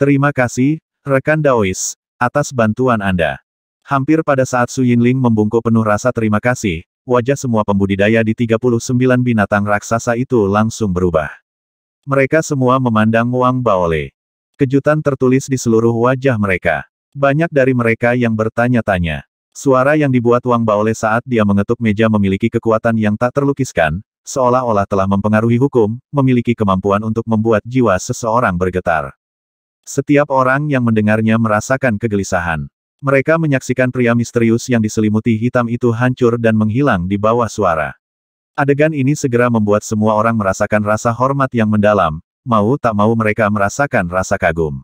Terima kasih, rekan Daois, atas bantuan Anda. Hampir pada saat Su Yinling membungkuk penuh rasa terima kasih, wajah semua pembudidaya di 39 binatang raksasa itu langsung berubah. Mereka semua memandang Wang Baole. Kejutan tertulis di seluruh wajah mereka. Banyak dari mereka yang bertanya-tanya. Suara yang dibuat Wang Baole saat dia mengetuk meja memiliki kekuatan yang tak terlukiskan, seolah-olah telah mempengaruhi hukum, memiliki kemampuan untuk membuat jiwa seseorang bergetar. Setiap orang yang mendengarnya merasakan kegelisahan. Mereka menyaksikan pria misterius yang diselimuti hitam itu hancur dan menghilang di bawah suara. Adegan ini segera membuat semua orang merasakan rasa hormat yang mendalam, mau tak mau mereka merasakan rasa kagum.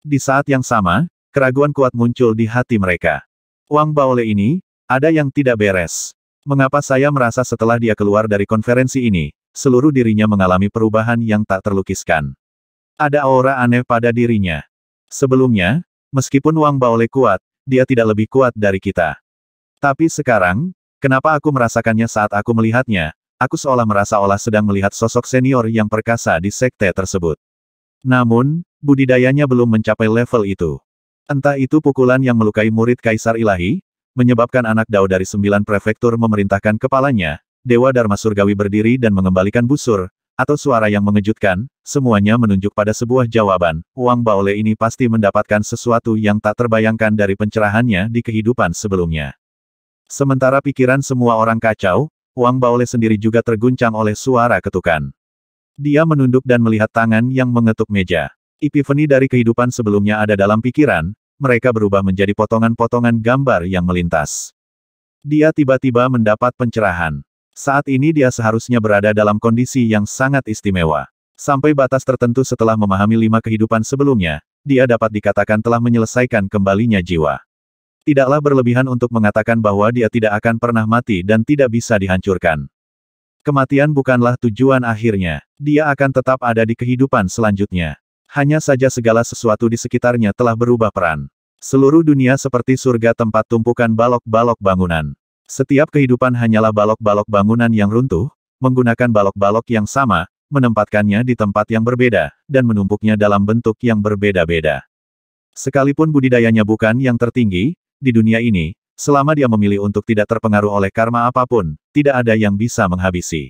Di saat yang sama, keraguan kuat muncul di hati mereka. Wang Baole ini, ada yang tidak beres. Mengapa saya merasa setelah dia keluar dari konferensi ini, seluruh dirinya mengalami perubahan yang tak terlukiskan. Ada aura aneh pada dirinya. Sebelumnya, meskipun Wang Baole kuat, dia tidak lebih kuat dari kita. Tapi sekarang, kenapa aku merasakannya saat aku melihatnya, aku seolah merasa olah sedang melihat sosok senior yang perkasa di sekte tersebut. Namun, budidayanya belum mencapai level itu. Entah itu pukulan yang melukai murid Kaisar Ilahi, menyebabkan anak dao dari sembilan prefektur memerintahkan kepalanya, Dewa Dharma Surgawi berdiri dan mengembalikan busur, atau suara yang mengejutkan, semuanya menunjuk pada sebuah jawaban, Uang Baole ini pasti mendapatkan sesuatu yang tak terbayangkan dari pencerahannya di kehidupan sebelumnya. Sementara pikiran semua orang kacau, uang Baole sendiri juga terguncang oleh suara ketukan. Dia menunduk dan melihat tangan yang mengetuk meja. Epifeni dari kehidupan sebelumnya ada dalam pikiran, mereka berubah menjadi potongan-potongan gambar yang melintas. Dia tiba-tiba mendapat pencerahan. Saat ini dia seharusnya berada dalam kondisi yang sangat istimewa. Sampai batas tertentu setelah memahami lima kehidupan sebelumnya, dia dapat dikatakan telah menyelesaikan kembalinya jiwa. Tidaklah berlebihan untuk mengatakan bahwa dia tidak akan pernah mati dan tidak bisa dihancurkan. Kematian bukanlah tujuan akhirnya, dia akan tetap ada di kehidupan selanjutnya. Hanya saja segala sesuatu di sekitarnya telah berubah peran. Seluruh dunia seperti surga tempat tumpukan balok-balok bangunan. Setiap kehidupan hanyalah balok-balok bangunan yang runtuh, menggunakan balok-balok yang sama, menempatkannya di tempat yang berbeda, dan menumpuknya dalam bentuk yang berbeda-beda. Sekalipun budidayanya bukan yang tertinggi, di dunia ini, selama dia memilih untuk tidak terpengaruh oleh karma apapun, tidak ada yang bisa menghabisi.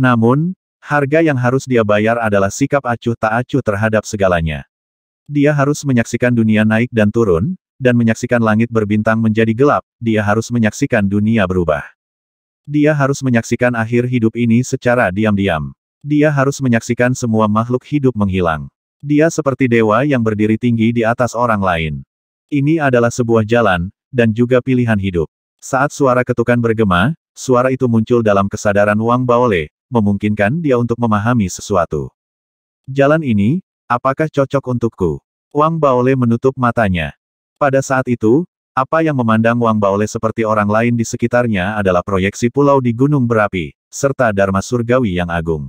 Namun, harga yang harus dia bayar adalah sikap acuh tak acuh terhadap segalanya. Dia harus menyaksikan dunia naik dan turun, dan menyaksikan langit berbintang menjadi gelap, dia harus menyaksikan dunia berubah. Dia harus menyaksikan akhir hidup ini secara diam-diam. Dia harus menyaksikan semua makhluk hidup menghilang. Dia seperti dewa yang berdiri tinggi di atas orang lain. Ini adalah sebuah jalan, dan juga pilihan hidup. Saat suara ketukan bergema, suara itu muncul dalam kesadaran Wang Baole, memungkinkan dia untuk memahami sesuatu. Jalan ini, apakah cocok untukku? Wang Baole menutup matanya. Pada saat itu, apa yang memandang Wang Baole seperti orang lain di sekitarnya adalah proyeksi pulau di gunung berapi, serta Dharma Surgawi yang agung.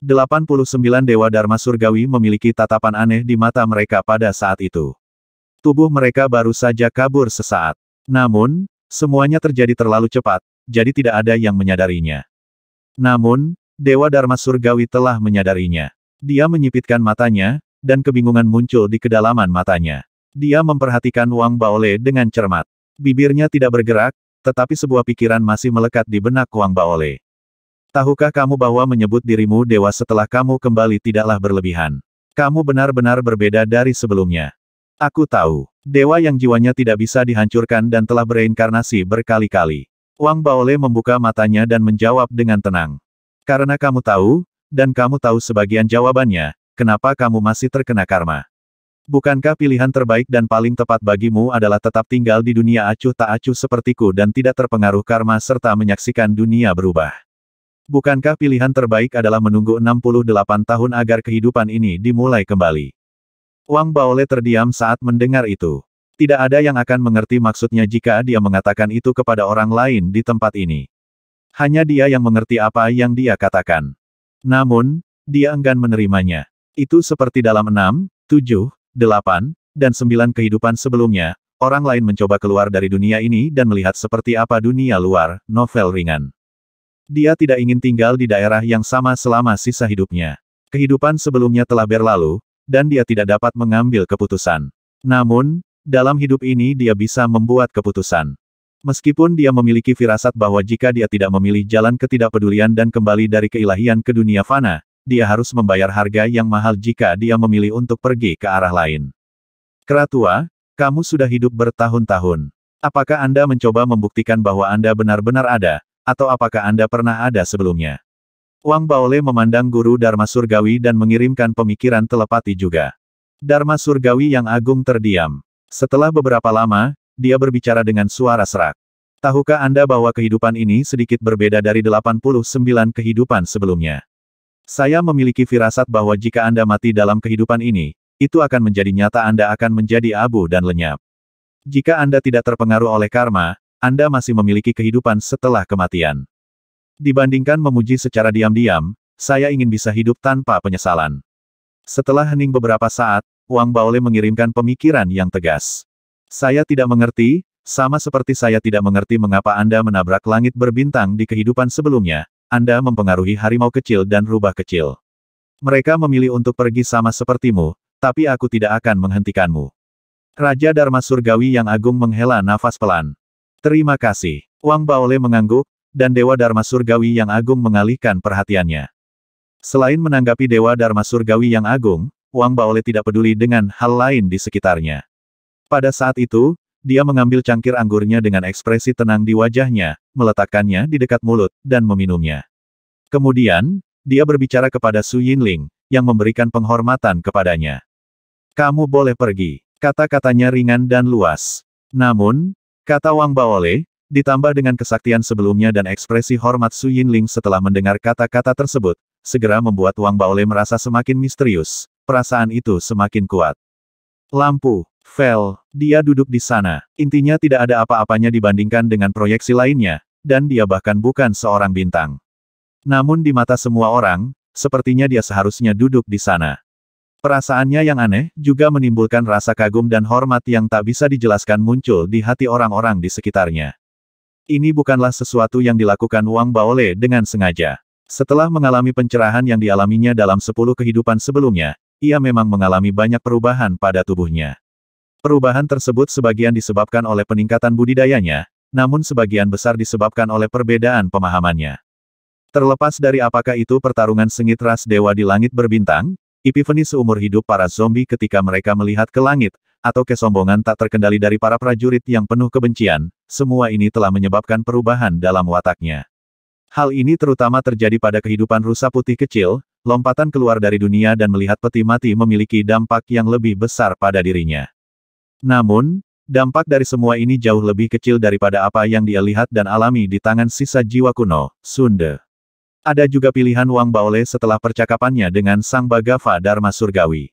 89 Dewa Dharma Surgawi memiliki tatapan aneh di mata mereka pada saat itu. Tubuh mereka baru saja kabur sesaat. Namun, semuanya terjadi terlalu cepat, jadi tidak ada yang menyadarinya. Namun, Dewa Dharma Surgawi telah menyadarinya. Dia menyipitkan matanya, dan kebingungan muncul di kedalaman matanya. Dia memperhatikan Wang Baole dengan cermat. Bibirnya tidak bergerak, tetapi sebuah pikiran masih melekat di benak Wang Baole. Tahukah kamu bahwa menyebut dirimu dewa setelah kamu kembali tidaklah berlebihan. Kamu benar-benar berbeda dari sebelumnya. Aku tahu, dewa yang jiwanya tidak bisa dihancurkan dan telah bereinkarnasi berkali-kali. Wang Baole membuka matanya dan menjawab dengan tenang. Karena kamu tahu, dan kamu tahu sebagian jawabannya, kenapa kamu masih terkena karma. Bukankah pilihan terbaik dan paling tepat bagimu adalah tetap tinggal di dunia acuh tak acuh sepertiku dan tidak terpengaruh karma serta menyaksikan dunia berubah? Bukankah pilihan terbaik adalah menunggu 68 tahun agar kehidupan ini dimulai kembali? Wang Baole terdiam saat mendengar itu. Tidak ada yang akan mengerti maksudnya jika dia mengatakan itu kepada orang lain di tempat ini. Hanya dia yang mengerti apa yang dia katakan. Namun, dia enggan menerimanya. Itu seperti dalam enam, tujuh, delapan, dan sembilan kehidupan sebelumnya, orang lain mencoba keluar dari dunia ini dan melihat seperti apa dunia luar, novel ringan. Dia tidak ingin tinggal di daerah yang sama selama sisa hidupnya. Kehidupan sebelumnya telah berlalu, dan dia tidak dapat mengambil keputusan. Namun, dalam hidup ini dia bisa membuat keputusan. Meskipun dia memiliki firasat bahwa jika dia tidak memilih jalan ketidakpedulian dan kembali dari keilahian ke dunia fana, dia harus membayar harga yang mahal jika dia memilih untuk pergi ke arah lain. Keratua, kamu sudah hidup bertahun-tahun. Apakah Anda mencoba membuktikan bahwa Anda benar-benar ada, atau apakah Anda pernah ada sebelumnya? Wang Baole memandang guru Dharma Surgawi dan mengirimkan pemikiran telepati juga. Dharma Surgawi yang agung terdiam. Setelah beberapa lama, dia berbicara dengan suara serak. Tahukah Anda bahwa kehidupan ini sedikit berbeda dari 89 kehidupan sebelumnya? Saya memiliki firasat bahwa jika Anda mati dalam kehidupan ini, itu akan menjadi nyata Anda akan menjadi abu dan lenyap. Jika Anda tidak terpengaruh oleh karma, Anda masih memiliki kehidupan setelah kematian. Dibandingkan memuji secara diam-diam, saya ingin bisa hidup tanpa penyesalan. Setelah hening beberapa saat, Wang Baole mengirimkan pemikiran yang tegas. Saya tidak mengerti, sama seperti saya tidak mengerti mengapa Anda menabrak langit berbintang di kehidupan sebelumnya, anda mempengaruhi harimau kecil dan rubah kecil. Mereka memilih untuk pergi sama sepertimu, tapi aku tidak akan menghentikanmu. Raja Dharma Surgawi yang agung menghela nafas pelan. Terima kasih. Wang Baole mengangguk, dan Dewa Dharma Surgawi yang agung mengalihkan perhatiannya. Selain menanggapi Dewa Dharma Surgawi yang agung, Wang Baole tidak peduli dengan hal lain di sekitarnya. Pada saat itu, dia mengambil cangkir anggurnya dengan ekspresi tenang di wajahnya, meletakkannya di dekat mulut, dan meminumnya. Kemudian, dia berbicara kepada Su Yinling, yang memberikan penghormatan kepadanya. Kamu boleh pergi. Kata-katanya ringan dan luas. Namun, kata Wang Baole, ditambah dengan kesaktian sebelumnya dan ekspresi hormat Su Yinling setelah mendengar kata-kata tersebut, segera membuat Wang Baole merasa semakin misterius. Perasaan itu semakin kuat. Lampu, Vel, dia duduk di sana. Intinya tidak ada apa-apanya dibandingkan dengan proyeksi lainnya, dan dia bahkan bukan seorang bintang. Namun di mata semua orang, sepertinya dia seharusnya duduk di sana. Perasaannya yang aneh juga menimbulkan rasa kagum dan hormat yang tak bisa dijelaskan muncul di hati orang-orang di sekitarnya. Ini bukanlah sesuatu yang dilakukan Wang Baole dengan sengaja. Setelah mengalami pencerahan yang dialaminya dalam sepuluh kehidupan sebelumnya, ia memang mengalami banyak perubahan pada tubuhnya. Perubahan tersebut sebagian disebabkan oleh peningkatan budidayanya, namun sebagian besar disebabkan oleh perbedaan pemahamannya. Terlepas dari apakah itu pertarungan sengit ras dewa di langit berbintang, Epifani seumur hidup para zombie ketika mereka melihat ke langit, atau kesombongan tak terkendali dari para prajurit yang penuh kebencian, semua ini telah menyebabkan perubahan dalam wataknya. Hal ini terutama terjadi pada kehidupan rusa putih kecil, lompatan keluar dari dunia dan melihat peti mati memiliki dampak yang lebih besar pada dirinya. Namun, dampak dari semua ini jauh lebih kecil daripada apa yang dia lihat dan alami di tangan sisa jiwa kuno, Sunde. Ada juga pilihan Wang Baole setelah percakapannya dengan Sang Bhagava Dharma Surgawi.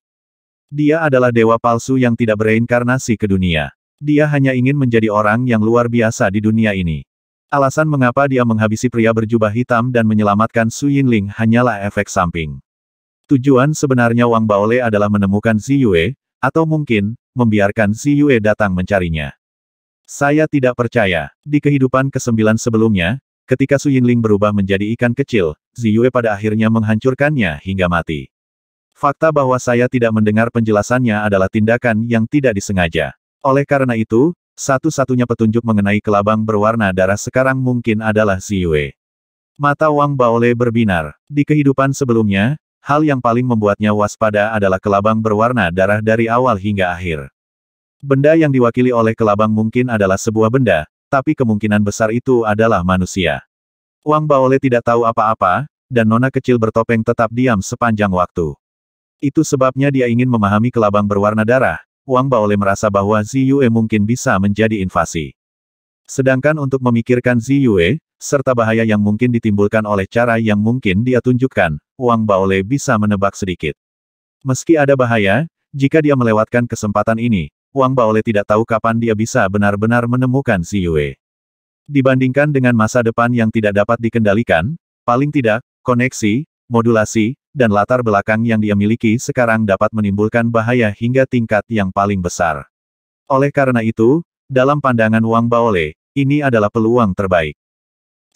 Dia adalah dewa palsu yang tidak bereinkarnasi ke dunia. Dia hanya ingin menjadi orang yang luar biasa di dunia ini. Alasan mengapa dia menghabisi pria berjubah hitam dan menyelamatkan Su Yinling hanyalah efek samping. Tujuan sebenarnya Wang Baole adalah menemukan Ziyue, atau mungkin, membiarkan Si Yue datang mencarinya. Saya tidak percaya. Di kehidupan ke-9 sebelumnya, ketika Su Yingling berubah menjadi ikan kecil, Zi Yue pada akhirnya menghancurkannya hingga mati. Fakta bahwa saya tidak mendengar penjelasannya adalah tindakan yang tidak disengaja. Oleh karena itu, satu-satunya petunjuk mengenai kelabang berwarna darah sekarang mungkin adalah Zi Yue. Mata Wang Baole berbinar. Di kehidupan sebelumnya, Hal yang paling membuatnya waspada adalah kelabang berwarna darah dari awal hingga akhir. Benda yang diwakili oleh kelabang mungkin adalah sebuah benda, tapi kemungkinan besar itu adalah manusia. Wang Baole tidak tahu apa-apa, dan nona kecil bertopeng tetap diam sepanjang waktu. Itu sebabnya dia ingin memahami kelabang berwarna darah, Wang Baole merasa bahwa Zi mungkin bisa menjadi invasi. Sedangkan untuk memikirkan Zi serta bahaya yang mungkin ditimbulkan oleh cara yang mungkin dia tunjukkan, Wang Baole bisa menebak sedikit. Meski ada bahaya, jika dia melewatkan kesempatan ini, Wang Baole tidak tahu kapan dia bisa benar-benar menemukan Si Yue. Dibandingkan dengan masa depan yang tidak dapat dikendalikan, paling tidak, koneksi, modulasi, dan latar belakang yang dia miliki sekarang dapat menimbulkan bahaya hingga tingkat yang paling besar. Oleh karena itu, dalam pandangan Wang Baole, ini adalah peluang terbaik.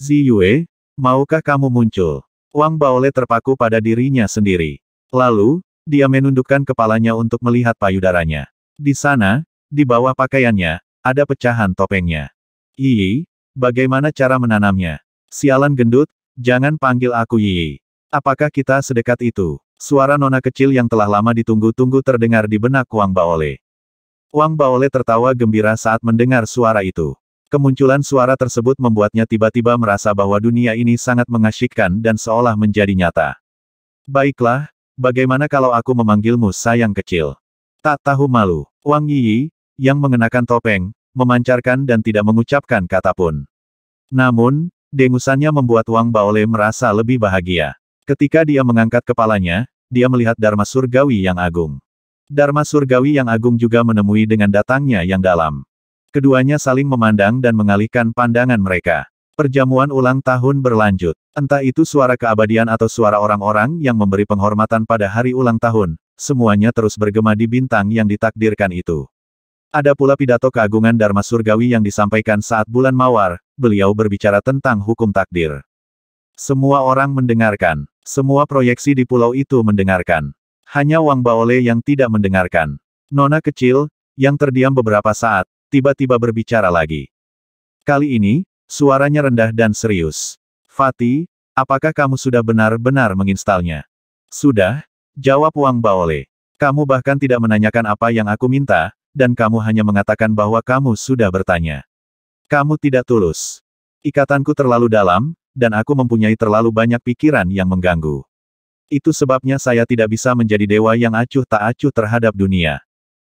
Zi Yue, maukah kamu muncul? Wang Baole terpaku pada dirinya sendiri. Lalu, dia menundukkan kepalanya untuk melihat payudaranya. Di sana, di bawah pakaiannya, ada pecahan topengnya. Yi, bagaimana cara menanamnya? Sialan gendut, jangan panggil aku Yi. Apakah kita sedekat itu? Suara nona kecil yang telah lama ditunggu-tunggu terdengar di benak Wang Baole. Wang Baole tertawa gembira saat mendengar suara itu. Kemunculan suara tersebut membuatnya tiba-tiba merasa bahwa dunia ini sangat mengasyikkan dan seolah menjadi nyata. Baiklah, bagaimana kalau aku memanggilmu sayang kecil? Tak tahu malu, Wang Yi, yang mengenakan topeng, memancarkan dan tidak mengucapkan kata pun. Namun, dengusannya membuat Wang Baole merasa lebih bahagia. Ketika dia mengangkat kepalanya, dia melihat Dharma Surgawi yang agung. Dharma Surgawi yang agung juga menemui dengan datangnya yang dalam. Keduanya saling memandang dan mengalihkan pandangan mereka. Perjamuan ulang tahun berlanjut. Entah itu suara keabadian atau suara orang-orang yang memberi penghormatan pada hari ulang tahun, semuanya terus bergema di bintang yang ditakdirkan itu. Ada pula pidato keagungan Dharma Surgawi yang disampaikan saat bulan Mawar, beliau berbicara tentang hukum takdir. Semua orang mendengarkan, semua proyeksi di pulau itu mendengarkan. Hanya Wang Baole yang tidak mendengarkan. Nona kecil, yang terdiam beberapa saat, tiba-tiba berbicara lagi. Kali ini, suaranya rendah dan serius. Fatih, apakah kamu sudah benar-benar menginstalnya? Sudah, jawab Wang Baole. Kamu bahkan tidak menanyakan apa yang aku minta, dan kamu hanya mengatakan bahwa kamu sudah bertanya. Kamu tidak tulus. Ikatanku terlalu dalam, dan aku mempunyai terlalu banyak pikiran yang mengganggu. Itu sebabnya saya tidak bisa menjadi dewa yang acuh tak acuh terhadap dunia.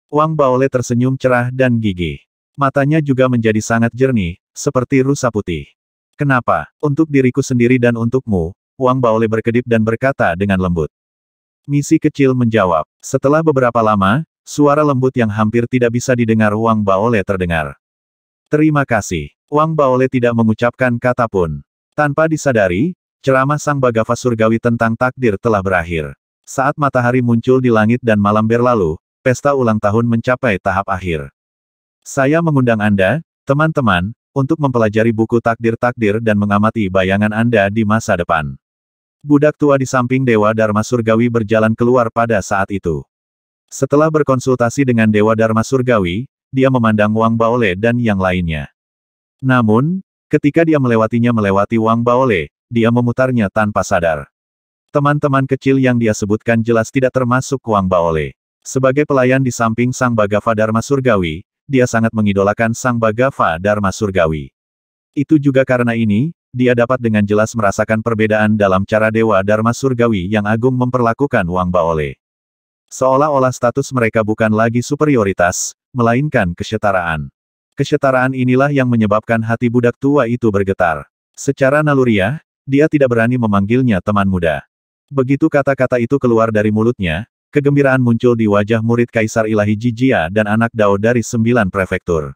Wang Baole tersenyum cerah dan gigih. Matanya juga menjadi sangat jernih, seperti rusa putih. Kenapa? Untuk diriku sendiri dan untukmu, Wang Baole berkedip dan berkata dengan lembut. Misi kecil menjawab. Setelah beberapa lama, suara lembut yang hampir tidak bisa didengar Wang Baole terdengar. Terima kasih. Wang Baole tidak mengucapkan kata pun. Tanpa disadari, ceramah Sang Bagava Surgawi tentang takdir telah berakhir. Saat matahari muncul di langit dan malam berlalu, pesta ulang tahun mencapai tahap akhir. Saya mengundang Anda, teman-teman, untuk mempelajari buku takdir-takdir dan mengamati bayangan Anda di masa depan. Budak tua di samping Dewa Dharma Surgawi berjalan keluar pada saat itu. Setelah berkonsultasi dengan Dewa Dharma Surgawi, dia memandang Wang Baole dan yang lainnya. Namun, ketika dia melewatinya melewati Wang Baole, dia memutarnya tanpa sadar. Teman-teman kecil yang dia sebutkan jelas tidak termasuk Wang Baole. Sebagai pelayan di samping Sang Bhagava Dharma Surgawi, dia sangat mengidolakan Sang Bhagava Dharma Surgawi. Itu juga karena ini, dia dapat dengan jelas merasakan perbedaan dalam cara Dewa Dharma Surgawi yang agung memperlakukan Wang Baole. Seolah-olah status mereka bukan lagi superioritas, melainkan kesetaraan. Kesetaraan inilah yang menyebabkan hati budak tua itu bergetar. Secara naluriah, dia tidak berani memanggilnya teman muda. Begitu kata-kata itu keluar dari mulutnya, Kegembiraan muncul di wajah murid Kaisar Ilahi Jijia dan anak Dao dari sembilan prefektur.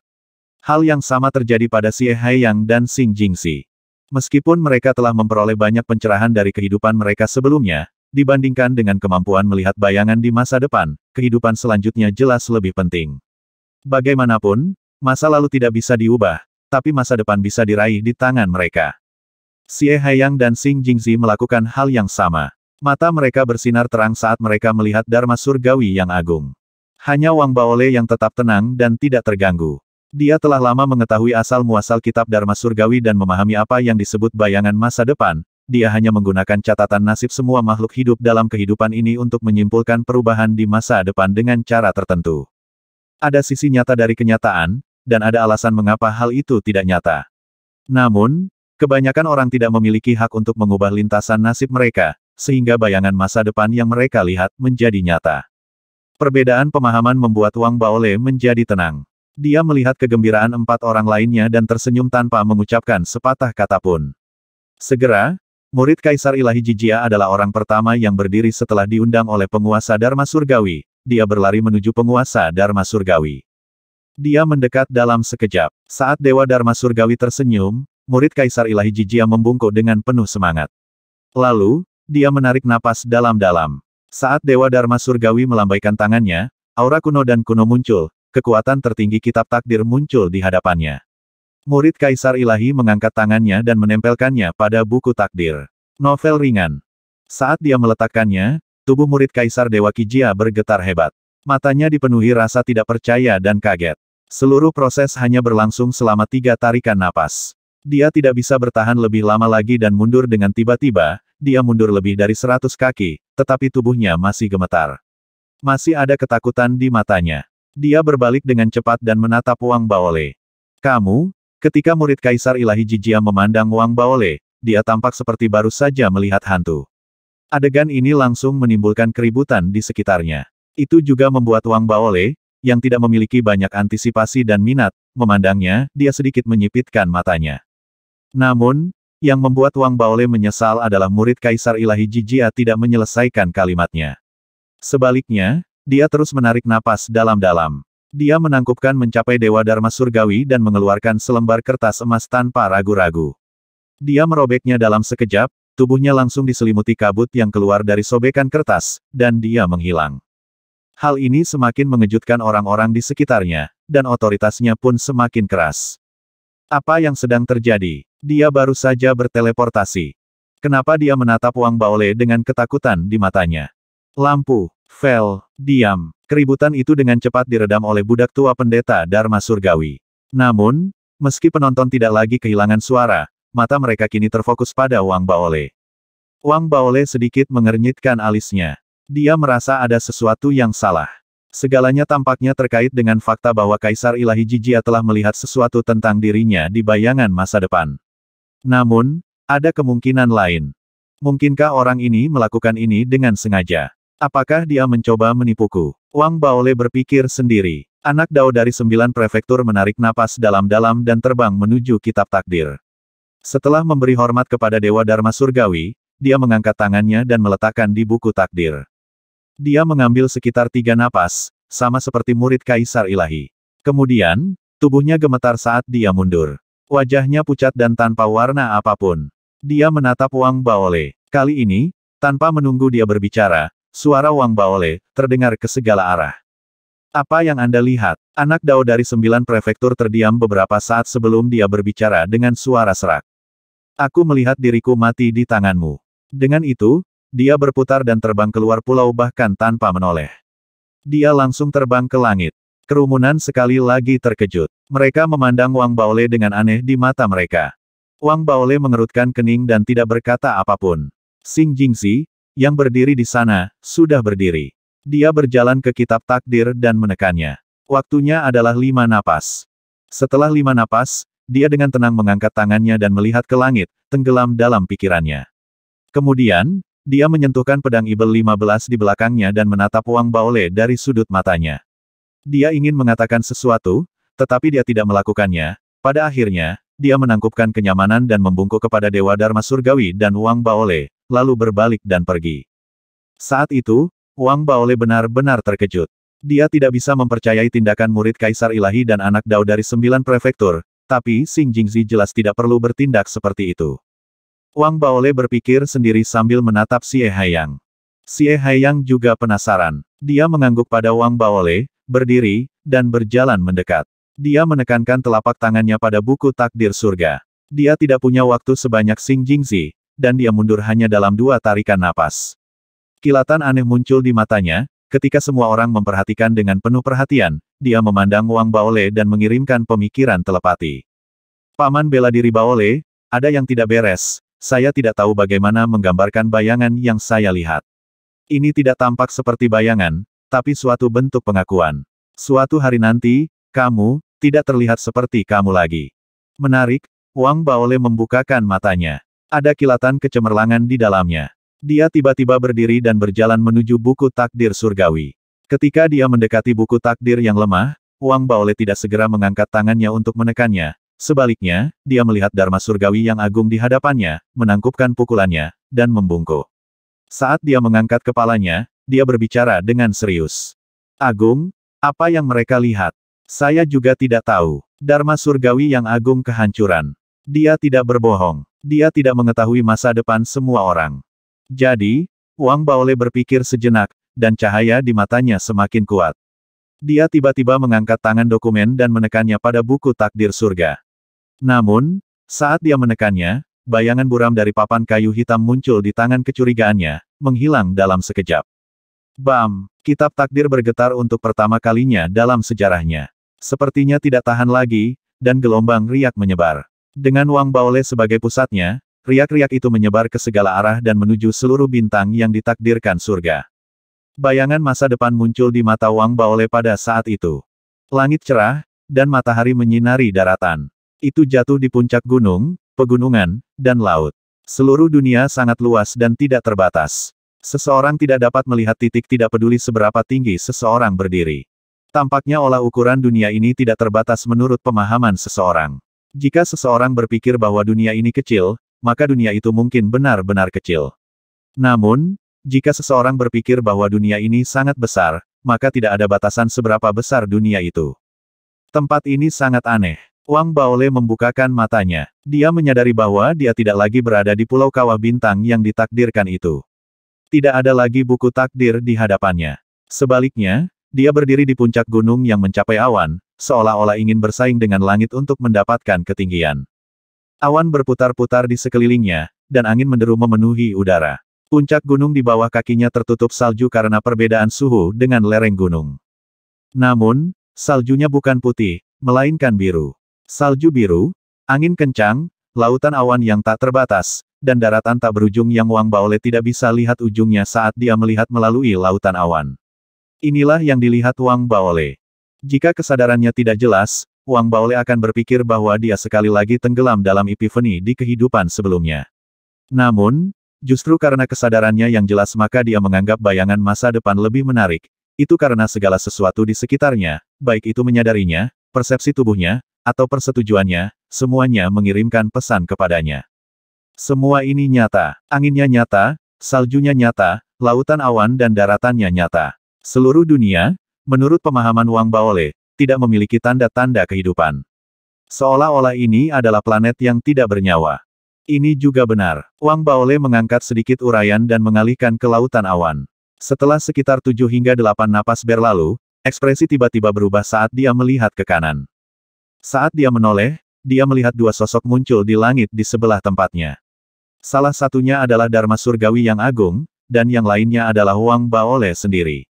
Hal yang sama terjadi pada Xie Haiyang dan Xing Jingxi. Meskipun mereka telah memperoleh banyak pencerahan dari kehidupan mereka sebelumnya, dibandingkan dengan kemampuan melihat bayangan di masa depan, kehidupan selanjutnya jelas lebih penting. Bagaimanapun, masa lalu tidak bisa diubah, tapi masa depan bisa diraih di tangan mereka. Xie Haiyang dan Xing Jingzi melakukan hal yang sama. Mata mereka bersinar terang saat mereka melihat Dharma Surgawi yang agung. Hanya Wang Baole yang tetap tenang dan tidak terganggu. Dia telah lama mengetahui asal-muasal kitab Dharma Surgawi dan memahami apa yang disebut bayangan masa depan, dia hanya menggunakan catatan nasib semua makhluk hidup dalam kehidupan ini untuk menyimpulkan perubahan di masa depan dengan cara tertentu. Ada sisi nyata dari kenyataan, dan ada alasan mengapa hal itu tidak nyata. Namun, kebanyakan orang tidak memiliki hak untuk mengubah lintasan nasib mereka, sehingga bayangan masa depan yang mereka lihat menjadi nyata. Perbedaan pemahaman membuat Wang Baole menjadi tenang. Dia melihat kegembiraan empat orang lainnya dan tersenyum tanpa mengucapkan sepatah kata pun. Segera, murid Kaisar Ilahi Jijia adalah orang pertama yang berdiri setelah diundang oleh penguasa Dharma Surgawi, dia berlari menuju penguasa Dharma Surgawi. Dia mendekat dalam sekejap. Saat Dewa Dharma Surgawi tersenyum, murid Kaisar Ilahi Jijia membungkuk dengan penuh semangat. Lalu, dia menarik napas dalam-dalam. Saat Dewa Dharma Surgawi melambaikan tangannya, aura kuno dan kuno muncul, kekuatan tertinggi kitab takdir muncul di hadapannya. Murid Kaisar Ilahi mengangkat tangannya dan menempelkannya pada buku takdir. Novel ringan. Saat dia meletakkannya, tubuh murid Kaisar Dewa Kijia bergetar hebat. Matanya dipenuhi rasa tidak percaya dan kaget. Seluruh proses hanya berlangsung selama tiga tarikan napas. Dia tidak bisa bertahan lebih lama lagi dan mundur dengan tiba-tiba, dia mundur lebih dari seratus kaki, tetapi tubuhnya masih gemetar. Masih ada ketakutan di matanya. Dia berbalik dengan cepat dan menatap Wang Baole. Kamu? Ketika murid Kaisar Ilahi Jijia memandang Wang Baole, dia tampak seperti baru saja melihat hantu. Adegan ini langsung menimbulkan keributan di sekitarnya. Itu juga membuat Wang Baole, yang tidak memiliki banyak antisipasi dan minat, memandangnya, dia sedikit menyipitkan matanya. Namun, yang membuat Wang Baole menyesal adalah murid Kaisar Ilahi Jijia tidak menyelesaikan kalimatnya. Sebaliknya, dia terus menarik napas dalam-dalam. Dia menangkupkan mencapai Dewa Dharma Surgawi dan mengeluarkan selembar kertas emas tanpa ragu-ragu. Dia merobeknya dalam sekejap, tubuhnya langsung diselimuti kabut yang keluar dari sobekan kertas, dan dia menghilang. Hal ini semakin mengejutkan orang-orang di sekitarnya, dan otoritasnya pun semakin keras. Apa yang sedang terjadi? Dia baru saja berteleportasi. Kenapa dia menatap Wang Baole dengan ketakutan di matanya? Lampu, fel, diam. Keributan itu dengan cepat diredam oleh budak tua pendeta Dharma Surgawi. Namun, meski penonton tidak lagi kehilangan suara, mata mereka kini terfokus pada Wang Baole. Wang Baole sedikit mengernyitkan alisnya. Dia merasa ada sesuatu yang salah. Segalanya tampaknya terkait dengan fakta bahwa Kaisar Ilahi Jijia telah melihat sesuatu tentang dirinya di bayangan masa depan. Namun, ada kemungkinan lain. Mungkinkah orang ini melakukan ini dengan sengaja? Apakah dia mencoba menipuku? Wang Baole berpikir sendiri. Anak dao dari sembilan prefektur menarik napas dalam-dalam dan terbang menuju kitab takdir. Setelah memberi hormat kepada Dewa Dharma Surgawi, dia mengangkat tangannya dan meletakkan di buku takdir. Dia mengambil sekitar tiga napas, sama seperti murid Kaisar Ilahi. Kemudian, tubuhnya gemetar saat dia mundur. Wajahnya pucat dan tanpa warna apapun. Dia menatap Wang Baole. Kali ini, tanpa menunggu dia berbicara, suara Wang Baole terdengar ke segala arah. Apa yang Anda lihat? Anak Dao dari sembilan prefektur terdiam beberapa saat sebelum dia berbicara dengan suara serak. Aku melihat diriku mati di tanganmu. Dengan itu, dia berputar dan terbang keluar pulau bahkan tanpa menoleh. Dia langsung terbang ke langit. Kerumunan sekali lagi terkejut. Mereka memandang Wang Baole dengan aneh di mata mereka. Wang Baole mengerutkan kening dan tidak berkata apapun. Sing Jingxi, yang berdiri di sana, sudah berdiri. Dia berjalan ke kitab takdir dan menekannya. Waktunya adalah lima napas. Setelah lima napas, dia dengan tenang mengangkat tangannya dan melihat ke langit, tenggelam dalam pikirannya. Kemudian, dia menyentuhkan pedang ibel 15 di belakangnya dan menatap Wang Baole dari sudut matanya. Dia ingin mengatakan sesuatu, tetapi dia tidak melakukannya. Pada akhirnya, dia menangkupkan kenyamanan dan membungkuk kepada Dewa Dharma Surgawi dan Wang Baole, lalu berbalik dan pergi. Saat itu, Wang Baole benar-benar terkejut. Dia tidak bisa mempercayai tindakan murid Kaisar Ilahi dan anak Dao dari sembilan prefektur, tapi Xing Jingzi jelas tidak perlu bertindak seperti itu. Wang Baole berpikir sendiri sambil menatap Xie Haiyang. Xie Haiyang juga penasaran. Dia mengangguk pada Wang Baole, berdiri, dan berjalan mendekat. Dia menekankan telapak tangannya pada buku takdir surga. Dia tidak punya waktu sebanyak Sing Jingzi, dan dia mundur hanya dalam dua tarikan napas. Kilatan aneh muncul di matanya, ketika semua orang memperhatikan dengan penuh perhatian, dia memandang Wang Baole dan mengirimkan pemikiran telepati. Paman bela diri Baole, ada yang tidak beres, saya tidak tahu bagaimana menggambarkan bayangan yang saya lihat. Ini tidak tampak seperti bayangan, tapi suatu bentuk pengakuan. Suatu hari nanti, kamu, tidak terlihat seperti kamu lagi. Menarik, Wang Baole membukakan matanya. Ada kilatan kecemerlangan di dalamnya. Dia tiba-tiba berdiri dan berjalan menuju buku takdir surgawi. Ketika dia mendekati buku takdir yang lemah, Wang Baole tidak segera mengangkat tangannya untuk menekannya. Sebaliknya, dia melihat Dharma surgawi yang agung di hadapannya, menangkupkan pukulannya, dan membungkuk. Saat dia mengangkat kepalanya, dia berbicara dengan serius. Agung, apa yang mereka lihat? Saya juga tidak tahu. Dharma surgawi yang agung kehancuran. Dia tidak berbohong. Dia tidak mengetahui masa depan semua orang. Jadi, Wang Baole berpikir sejenak, dan cahaya di matanya semakin kuat. Dia tiba-tiba mengangkat tangan dokumen dan menekannya pada buku takdir surga. Namun, saat dia menekannya, bayangan buram dari papan kayu hitam muncul di tangan kecurigaannya, menghilang dalam sekejap. Bam! Kitab takdir bergetar untuk pertama kalinya dalam sejarahnya. Sepertinya tidak tahan lagi, dan gelombang riak menyebar. Dengan Wang Baole sebagai pusatnya, riak-riak itu menyebar ke segala arah dan menuju seluruh bintang yang ditakdirkan surga. Bayangan masa depan muncul di mata Wang Baole pada saat itu. Langit cerah, dan matahari menyinari daratan. Itu jatuh di puncak gunung, pegunungan, dan laut. Seluruh dunia sangat luas dan tidak terbatas. Seseorang tidak dapat melihat titik tidak peduli seberapa tinggi seseorang berdiri. Tampaknya olah ukuran dunia ini tidak terbatas menurut pemahaman seseorang. Jika seseorang berpikir bahwa dunia ini kecil, maka dunia itu mungkin benar-benar kecil. Namun, jika seseorang berpikir bahwa dunia ini sangat besar, maka tidak ada batasan seberapa besar dunia itu. Tempat ini sangat aneh. Wang Baole membukakan matanya. Dia menyadari bahwa dia tidak lagi berada di pulau kawah bintang yang ditakdirkan itu. Tidak ada lagi buku takdir di hadapannya. Sebaliknya, dia berdiri di puncak gunung yang mencapai awan, seolah-olah ingin bersaing dengan langit untuk mendapatkan ketinggian. Awan berputar-putar di sekelilingnya, dan angin menderu memenuhi udara. Puncak gunung di bawah kakinya tertutup salju karena perbedaan suhu dengan lereng gunung. Namun, saljunya bukan putih, melainkan biru. Salju biru, angin kencang, lautan awan yang tak terbatas, dan daratan tak berujung yang Wang Baole tidak bisa lihat ujungnya saat dia melihat melalui lautan awan. Inilah yang dilihat Wang Baole. Jika kesadarannya tidak jelas, Wang Baole akan berpikir bahwa dia sekali lagi tenggelam dalam epifani di kehidupan sebelumnya. Namun, justru karena kesadarannya yang jelas maka dia menganggap bayangan masa depan lebih menarik, itu karena segala sesuatu di sekitarnya, baik itu menyadarinya, persepsi tubuhnya, atau persetujuannya, semuanya mengirimkan pesan kepadanya. Semua ini nyata, anginnya nyata, saljunya nyata, lautan awan dan daratannya nyata. Seluruh dunia, menurut pemahaman Wang Baole, tidak memiliki tanda-tanda kehidupan. Seolah-olah ini adalah planet yang tidak bernyawa. Ini juga benar. Wang Baole mengangkat sedikit uraian dan mengalihkan ke lautan awan. Setelah sekitar 7 hingga 8 napas berlalu, ekspresi tiba-tiba berubah saat dia melihat ke kanan. Saat dia menoleh, dia melihat dua sosok muncul di langit di sebelah tempatnya. Salah satunya adalah Dharma Surgawi yang agung, dan yang lainnya adalah Wang Baole sendiri.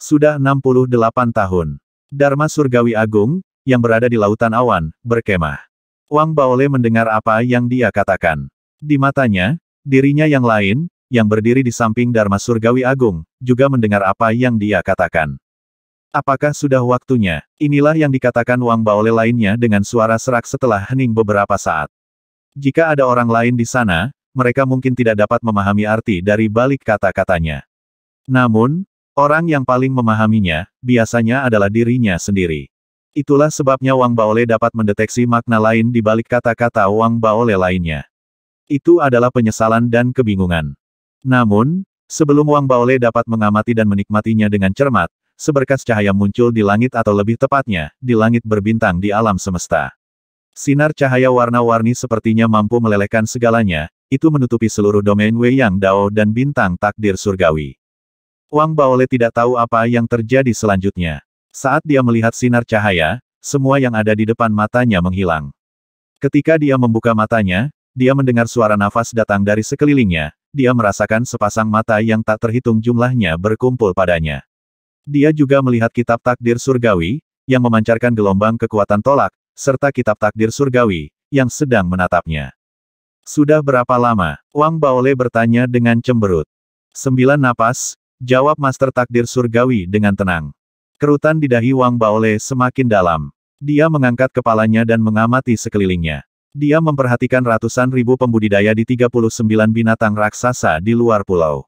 Sudah 68 tahun. Dharma Surgawi Agung, yang berada di lautan awan, berkemah. Wang Baole mendengar apa yang dia katakan. Di matanya, dirinya yang lain, yang berdiri di samping Dharma Surgawi Agung, juga mendengar apa yang dia katakan. Apakah sudah waktunya? Inilah yang dikatakan Wang Baole lainnya dengan suara serak setelah hening beberapa saat. Jika ada orang lain di sana, mereka mungkin tidak dapat memahami arti dari balik kata-katanya. Namun, orang yang paling memahaminya, biasanya adalah dirinya sendiri. Itulah sebabnya Wang Baole dapat mendeteksi makna lain di balik kata-kata Wang Baole lainnya. Itu adalah penyesalan dan kebingungan. Namun, sebelum Wang Baole dapat mengamati dan menikmatinya dengan cermat, seberkas cahaya muncul di langit atau lebih tepatnya, di langit berbintang di alam semesta. Sinar cahaya warna-warni sepertinya mampu melelehkan segalanya, itu menutupi seluruh domain Wei Yang Dao dan bintang takdir surgawi. Wang Baole tidak tahu apa yang terjadi selanjutnya. Saat dia melihat sinar cahaya, semua yang ada di depan matanya menghilang. Ketika dia membuka matanya, dia mendengar suara nafas datang dari sekelilingnya, dia merasakan sepasang mata yang tak terhitung jumlahnya berkumpul padanya. Dia juga melihat kitab takdir surgawi, yang memancarkan gelombang kekuatan tolak, serta kitab takdir surgawi, yang sedang menatapnya. Sudah berapa lama? Wang Baole bertanya dengan cemberut. Sembilan napas, jawab Master Takdir Surgawi dengan tenang. Kerutan di dahi Wang Baole semakin dalam. Dia mengangkat kepalanya dan mengamati sekelilingnya. Dia memperhatikan ratusan ribu pembudidaya di 39 binatang raksasa di luar pulau.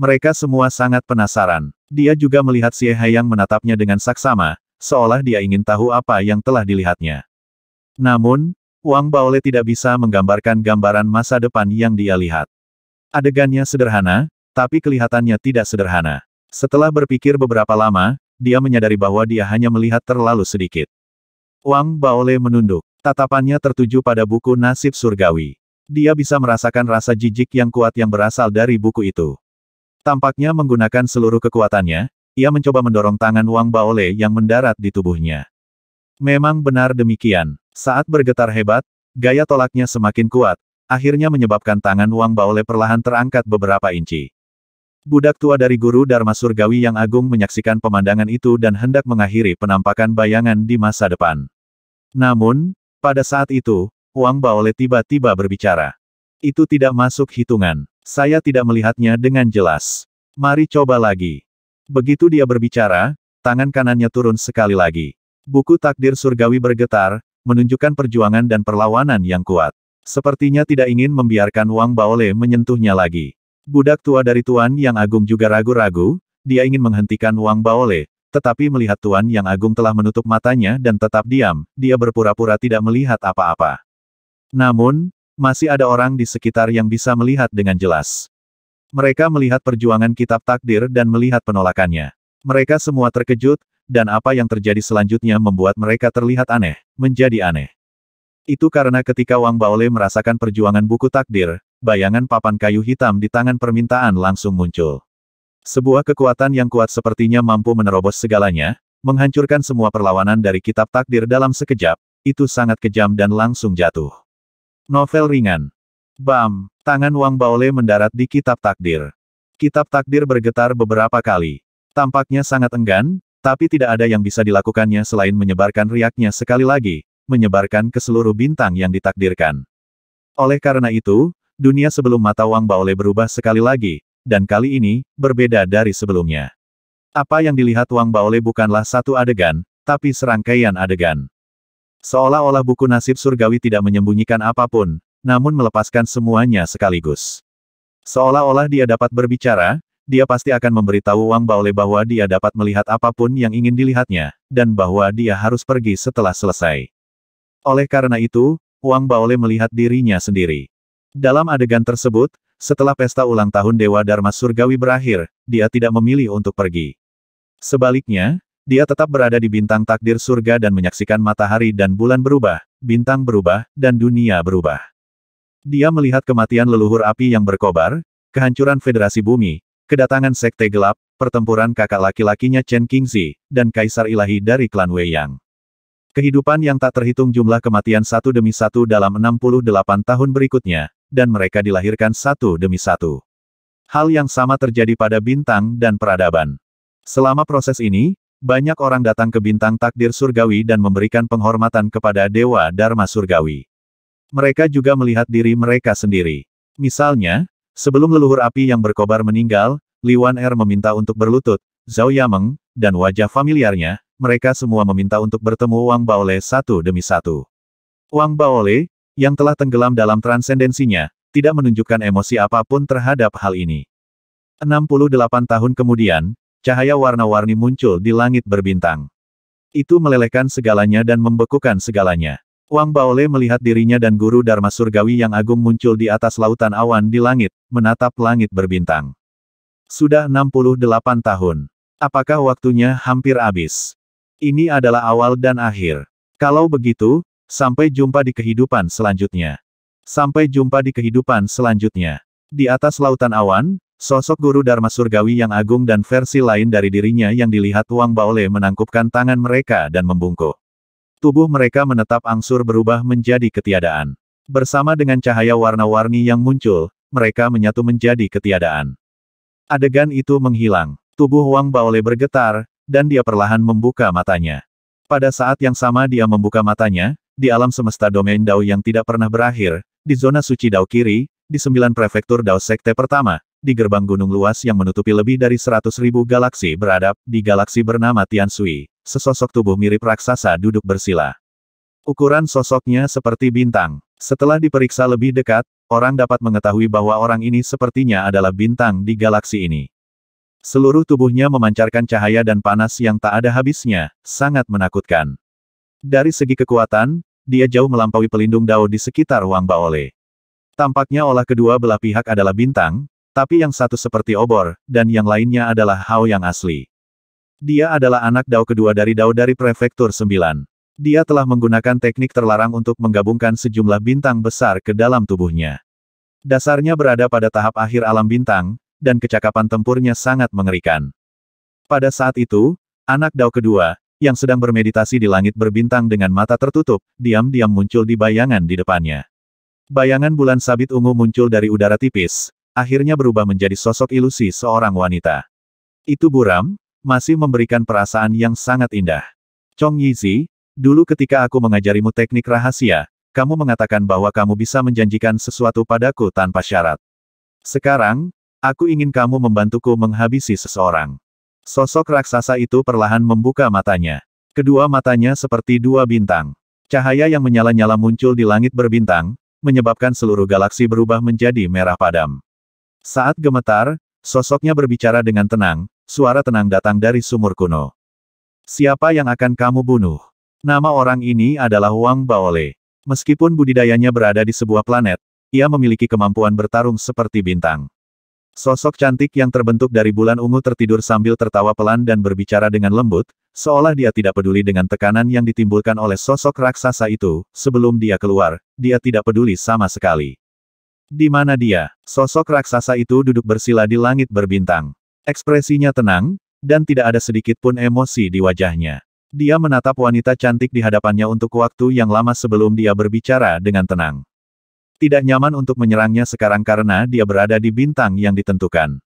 Mereka semua sangat penasaran. Dia juga melihat Xie menatapnya dengan saksama, seolah dia ingin tahu apa yang telah dilihatnya. Namun, Wang Baole tidak bisa menggambarkan gambaran masa depan yang dia lihat. Adegannya sederhana, tapi kelihatannya tidak sederhana. Setelah berpikir beberapa lama, dia menyadari bahwa dia hanya melihat terlalu sedikit. Wang Baole menunduk, tatapannya tertuju pada buku nasib surgawi. Dia bisa merasakan rasa jijik yang kuat yang berasal dari buku itu. Tampaknya menggunakan seluruh kekuatannya, ia mencoba mendorong tangan Wang Baole yang mendarat di tubuhnya. Memang benar demikian. Saat bergetar hebat, gaya tolaknya semakin kuat, akhirnya menyebabkan tangan Wang Baole perlahan terangkat beberapa inci. Budak tua dari guru Dharma Surgawi yang agung menyaksikan pemandangan itu dan hendak mengakhiri penampakan bayangan di masa depan. Namun, pada saat itu, Wang Baole tiba-tiba berbicara. Itu tidak masuk hitungan. Saya tidak melihatnya dengan jelas. Mari coba lagi. Begitu dia berbicara, tangan kanannya turun sekali lagi. Buku takdir surgawi bergetar, menunjukkan perjuangan dan perlawanan yang kuat. Sepertinya tidak ingin membiarkan Wang Baole menyentuhnya lagi. Budak tua dari Tuan Yang Agung juga ragu-ragu, dia ingin menghentikan Wang Baole, tetapi melihat Tuan Yang Agung telah menutup matanya dan tetap diam, dia berpura-pura tidak melihat apa-apa. Namun, masih ada orang di sekitar yang bisa melihat dengan jelas. Mereka melihat perjuangan kitab takdir dan melihat penolakannya. Mereka semua terkejut, dan apa yang terjadi selanjutnya membuat mereka terlihat aneh, menjadi aneh. Itu karena ketika Wang Baole merasakan perjuangan buku takdir, bayangan papan kayu hitam di tangan permintaan langsung muncul. Sebuah kekuatan yang kuat sepertinya mampu menerobos segalanya, menghancurkan semua perlawanan dari kitab takdir dalam sekejap, itu sangat kejam dan langsung jatuh. Novel ringan, Bam! Tangan Wang Baole mendarat di kitab takdir. Kitab takdir bergetar beberapa kali. Tampaknya sangat enggan, tapi tidak ada yang bisa dilakukannya selain menyebarkan riaknya sekali lagi, menyebarkan ke seluruh bintang yang ditakdirkan. Oleh karena itu, dunia sebelum mata Wang Baole berubah sekali lagi, dan kali ini, berbeda dari sebelumnya. Apa yang dilihat Wang Baole bukanlah satu adegan, tapi serangkaian adegan. Seolah-olah buku nasib surgawi tidak menyembunyikan apapun, namun melepaskan semuanya sekaligus. Seolah-olah dia dapat berbicara, dia pasti akan memberitahu Wang Baole bahwa dia dapat melihat apapun yang ingin dilihatnya, dan bahwa dia harus pergi setelah selesai. Oleh karena itu, Wang Baole melihat dirinya sendiri. Dalam adegan tersebut, setelah pesta ulang tahun Dewa Dharma Surgawi berakhir, dia tidak memilih untuk pergi. Sebaliknya, dia tetap berada di bintang takdir surga dan menyaksikan matahari dan bulan berubah, bintang berubah, dan dunia berubah. Dia melihat kematian leluhur api yang berkobar, kehancuran Federasi Bumi, kedatangan Sekte Gelap, pertempuran kakak laki-lakinya Chen Qingzi, dan Kaisar Ilahi dari klan Wei Yang. Kehidupan yang tak terhitung jumlah kematian satu demi satu dalam 68 tahun berikutnya, dan mereka dilahirkan satu demi satu. Hal yang sama terjadi pada bintang dan peradaban. Selama proses ini, banyak orang datang ke bintang takdir surgawi dan memberikan penghormatan kepada Dewa Dharma Surgawi. Mereka juga melihat diri mereka sendiri. Misalnya, sebelum leluhur api yang berkobar meninggal, Liwan Er meminta untuk berlutut, Zhao Yameng, dan wajah familiarnya, mereka semua meminta untuk bertemu Wang Baole satu demi satu. Wang Baole, yang telah tenggelam dalam transendensinya, tidak menunjukkan emosi apapun terhadap hal ini. 68 tahun kemudian, cahaya warna-warni muncul di langit berbintang. Itu melelehkan segalanya dan membekukan segalanya. Wang Baole melihat dirinya dan guru Dharma Surgawi yang agung muncul di atas lautan awan di langit, menatap langit berbintang. Sudah 68 tahun. Apakah waktunya hampir habis? Ini adalah awal dan akhir. Kalau begitu, sampai jumpa di kehidupan selanjutnya. Sampai jumpa di kehidupan selanjutnya. Di atas lautan awan, sosok guru Dharma Surgawi yang agung dan versi lain dari dirinya yang dilihat Wang Baole menangkupkan tangan mereka dan membungkuk. Tubuh mereka menetap angsur berubah menjadi ketiadaan. Bersama dengan cahaya warna-warni yang muncul, mereka menyatu menjadi ketiadaan. Adegan itu menghilang. Tubuh Wang Baole bergetar, dan dia perlahan membuka matanya. Pada saat yang sama dia membuka matanya, di alam semesta domain Dao yang tidak pernah berakhir, di zona suci Dao kiri, di sembilan prefektur Dao Sekte pertama, di gerbang gunung luas yang menutupi lebih dari seratus ribu galaksi beradab, di galaksi bernama Tiansui, sesosok tubuh mirip raksasa duduk bersila. Ukuran sosoknya seperti bintang. Setelah diperiksa lebih dekat, orang dapat mengetahui bahwa orang ini sepertinya adalah bintang di galaksi ini. Seluruh tubuhnya memancarkan cahaya dan panas yang tak ada habisnya, sangat menakutkan. Dari segi kekuatan, dia jauh melampaui pelindung Dao di sekitar Wang Baole. Tampaknya olah kedua belah pihak adalah bintang, tapi yang satu seperti obor, dan yang lainnya adalah Hao yang asli. Dia adalah anak Dao kedua dari Dao dari Prefektur Sembilan. Dia telah menggunakan teknik terlarang untuk menggabungkan sejumlah bintang besar ke dalam tubuhnya. Dasarnya berada pada tahap akhir alam bintang, dan kecakapan tempurnya sangat mengerikan. Pada saat itu, anak Dao kedua, yang sedang bermeditasi di langit berbintang dengan mata tertutup, diam-diam muncul di bayangan di depannya. Bayangan bulan sabit ungu muncul dari udara tipis, akhirnya berubah menjadi sosok ilusi seorang wanita. Itu buram, masih memberikan perasaan yang sangat indah. Chong Yizi, dulu ketika aku mengajarimu teknik rahasia, kamu mengatakan bahwa kamu bisa menjanjikan sesuatu padaku tanpa syarat. Sekarang, aku ingin kamu membantuku menghabisi seseorang. Sosok raksasa itu perlahan membuka matanya. Kedua matanya seperti dua bintang. Cahaya yang menyala-nyala muncul di langit berbintang, menyebabkan seluruh galaksi berubah menjadi merah padam. Saat gemetar, sosoknya berbicara dengan tenang, suara tenang datang dari sumur kuno. Siapa yang akan kamu bunuh? Nama orang ini adalah Wang Baole. Meskipun budidayanya berada di sebuah planet, ia memiliki kemampuan bertarung seperti bintang. Sosok cantik yang terbentuk dari bulan ungu tertidur sambil tertawa pelan dan berbicara dengan lembut, seolah dia tidak peduli dengan tekanan yang ditimbulkan oleh sosok raksasa itu, sebelum dia keluar, dia tidak peduli sama sekali. Di mana dia? Sosok raksasa itu duduk bersila di langit berbintang. Ekspresinya tenang, dan tidak ada sedikit pun emosi di wajahnya. Dia menatap wanita cantik di hadapannya untuk waktu yang lama sebelum dia berbicara dengan tenang. Tidak nyaman untuk menyerangnya sekarang karena dia berada di bintang yang ditentukan.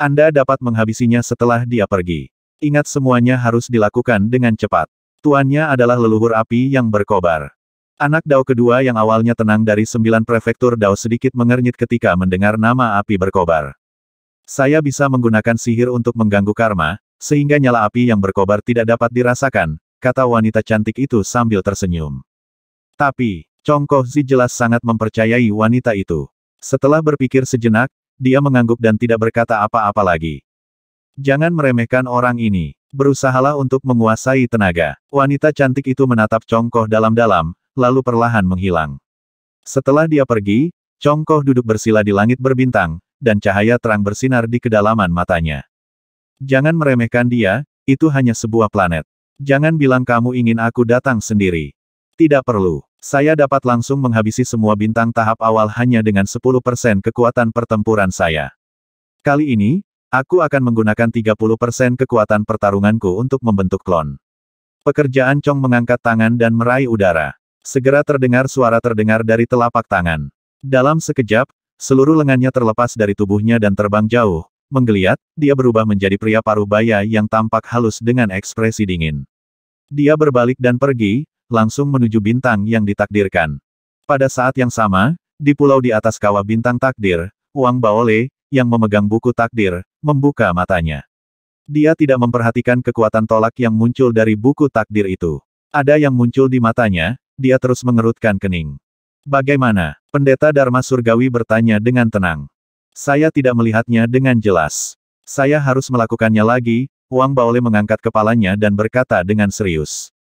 Anda dapat menghabisinya setelah dia pergi. Ingat semuanya harus dilakukan dengan cepat. Tuannya adalah leluhur api yang berkobar. Anak Dao kedua yang awalnya tenang dari sembilan prefektur Dao sedikit mengernyit ketika mendengar nama api berkobar. Saya bisa menggunakan sihir untuk mengganggu karma, sehingga nyala api yang berkobar tidak dapat dirasakan, kata wanita cantik itu sambil tersenyum. Tapi, Chong Zi jelas sangat mempercayai wanita itu. Setelah berpikir sejenak, dia mengangguk dan tidak berkata apa-apa lagi. Jangan meremehkan orang ini. Berusahalah untuk menguasai tenaga. Wanita cantik itu menatap Chong dalam-dalam, lalu perlahan menghilang. Setelah dia pergi, Congkoh duduk bersila di langit berbintang, dan cahaya terang bersinar di kedalaman matanya. Jangan meremehkan dia, itu hanya sebuah planet. Jangan bilang kamu ingin aku datang sendiri. Tidak perlu. Saya dapat langsung menghabisi semua bintang tahap awal hanya dengan 10% kekuatan pertempuran saya. Kali ini, aku akan menggunakan 30% kekuatan pertarunganku untuk membentuk klon. Pekerjaan Chong mengangkat tangan dan meraih udara. Segera terdengar suara terdengar dari telapak tangan. Dalam sekejap, seluruh lengannya terlepas dari tubuhnya dan terbang jauh. Menggeliat, dia berubah menjadi pria paruh baya yang tampak halus dengan ekspresi dingin. Dia berbalik dan pergi, langsung menuju bintang yang ditakdirkan. Pada saat yang sama, di pulau di atas kawah bintang takdir, Wang Baole, yang memegang buku takdir, membuka matanya. Dia tidak memperhatikan kekuatan tolak yang muncul dari buku takdir itu. Ada yang muncul di matanya, dia terus mengerutkan kening. Bagaimana? Pendeta Dharma Surgawi bertanya dengan tenang. Saya tidak melihatnya dengan jelas. Saya harus melakukannya lagi, Wang Baole mengangkat kepalanya dan berkata dengan serius.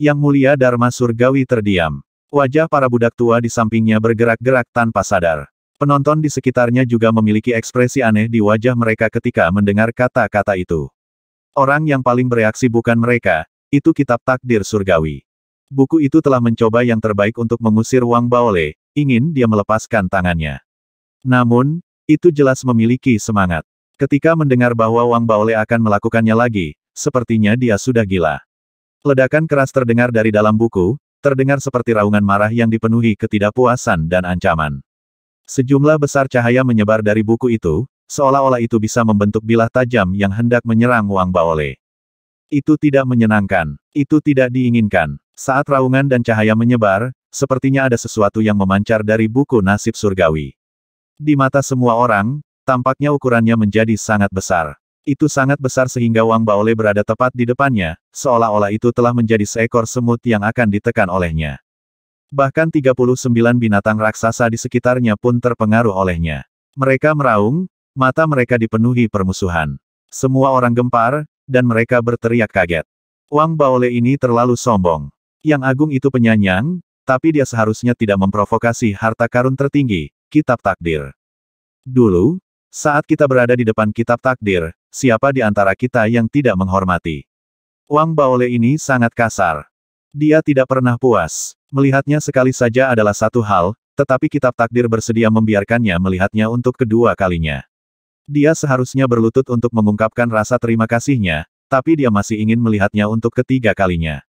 Yang mulia Dharma Surgawi terdiam. Wajah para budak tua di sampingnya bergerak-gerak tanpa sadar. Penonton di sekitarnya juga memiliki ekspresi aneh di wajah mereka ketika mendengar kata-kata itu. Orang yang paling bereaksi bukan mereka, itu kitab takdir surgawi. Buku itu telah mencoba yang terbaik untuk mengusir Wang Baole, ingin dia melepaskan tangannya. Namun, itu jelas memiliki semangat. Ketika mendengar bahwa Wang Baole akan melakukannya lagi, sepertinya dia sudah gila. Ledakan keras terdengar dari dalam buku, terdengar seperti raungan marah yang dipenuhi ketidakpuasan dan ancaman. Sejumlah besar cahaya menyebar dari buku itu, seolah-olah itu bisa membentuk bilah tajam yang hendak menyerang Wang Baole. Itu tidak menyenangkan. Itu tidak diinginkan. Saat raungan dan cahaya menyebar, sepertinya ada sesuatu yang memancar dari buku nasib surgawi. Di mata semua orang, tampaknya ukurannya menjadi sangat besar. Itu sangat besar sehingga Wang Baole berada tepat di depannya, seolah-olah itu telah menjadi seekor semut yang akan ditekan olehnya. Bahkan 39 binatang raksasa di sekitarnya pun terpengaruh olehnya. Mereka meraung, mata mereka dipenuhi permusuhan. Semua orang gempar, dan mereka berteriak kaget. Wang Baole ini terlalu sombong yang agung itu penyanyang, tapi dia seharusnya tidak memprovokasi harta karun tertinggi, kitab takdir. Dulu, saat kita berada di depan kitab takdir, siapa di antara kita yang tidak menghormati? Wang Baole ini sangat kasar. Dia tidak pernah puas. Melihatnya sekali saja adalah satu hal, tetapi kitab takdir bersedia membiarkannya melihatnya untuk kedua kalinya. Dia seharusnya berlutut untuk mengungkapkan rasa terima kasihnya, tapi dia masih ingin melihatnya untuk ketiga kalinya.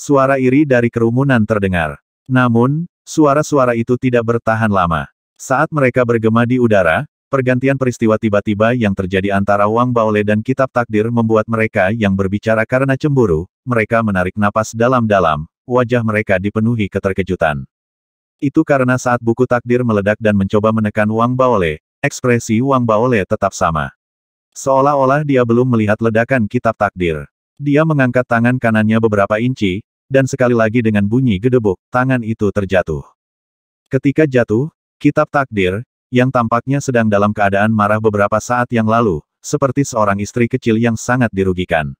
Suara iri dari kerumunan terdengar. Namun, suara-suara itu tidak bertahan lama. Saat mereka bergema di udara, pergantian peristiwa tiba-tiba yang terjadi antara Wang Baole dan Kitab Takdir membuat mereka yang berbicara karena cemburu, mereka menarik napas dalam-dalam, wajah mereka dipenuhi keterkejutan. Itu karena saat buku takdir meledak dan mencoba menekan Wang Baole, ekspresi Wang Baole tetap sama. Seolah-olah dia belum melihat ledakan kitab takdir. Dia mengangkat tangan kanannya beberapa inci, dan sekali lagi dengan bunyi gedebuk, tangan itu terjatuh. Ketika jatuh, kitab takdir, yang tampaknya sedang dalam keadaan marah beberapa saat yang lalu, seperti seorang istri kecil yang sangat dirugikan.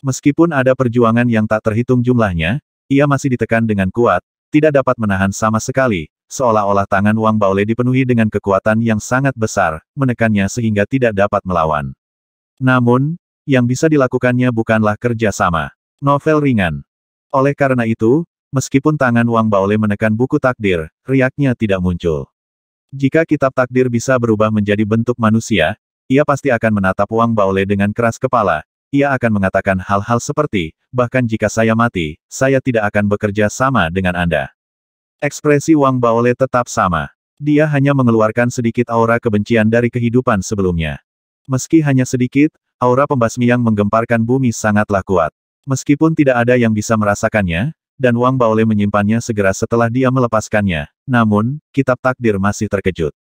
Meskipun ada perjuangan yang tak terhitung jumlahnya, ia masih ditekan dengan kuat, tidak dapat menahan sama sekali, seolah-olah tangan Wang Baole dipenuhi dengan kekuatan yang sangat besar, menekannya sehingga tidak dapat melawan. Namun, yang bisa dilakukannya bukanlah kerja sama. Novel ringan. Oleh karena itu, meskipun tangan Wang Baole menekan buku takdir, riaknya tidak muncul. Jika kitab takdir bisa berubah menjadi bentuk manusia, ia pasti akan menatap Wang Baole dengan keras kepala. Ia akan mengatakan hal-hal seperti, bahkan jika saya mati, saya tidak akan bekerja sama dengan Anda. Ekspresi Wang Baole tetap sama. Dia hanya mengeluarkan sedikit aura kebencian dari kehidupan sebelumnya. Meski hanya sedikit, aura pembasmi yang menggemparkan bumi sangatlah kuat. Meskipun tidak ada yang bisa merasakannya, dan Wang Baole menyimpannya segera setelah dia melepaskannya, namun, kitab takdir masih terkejut.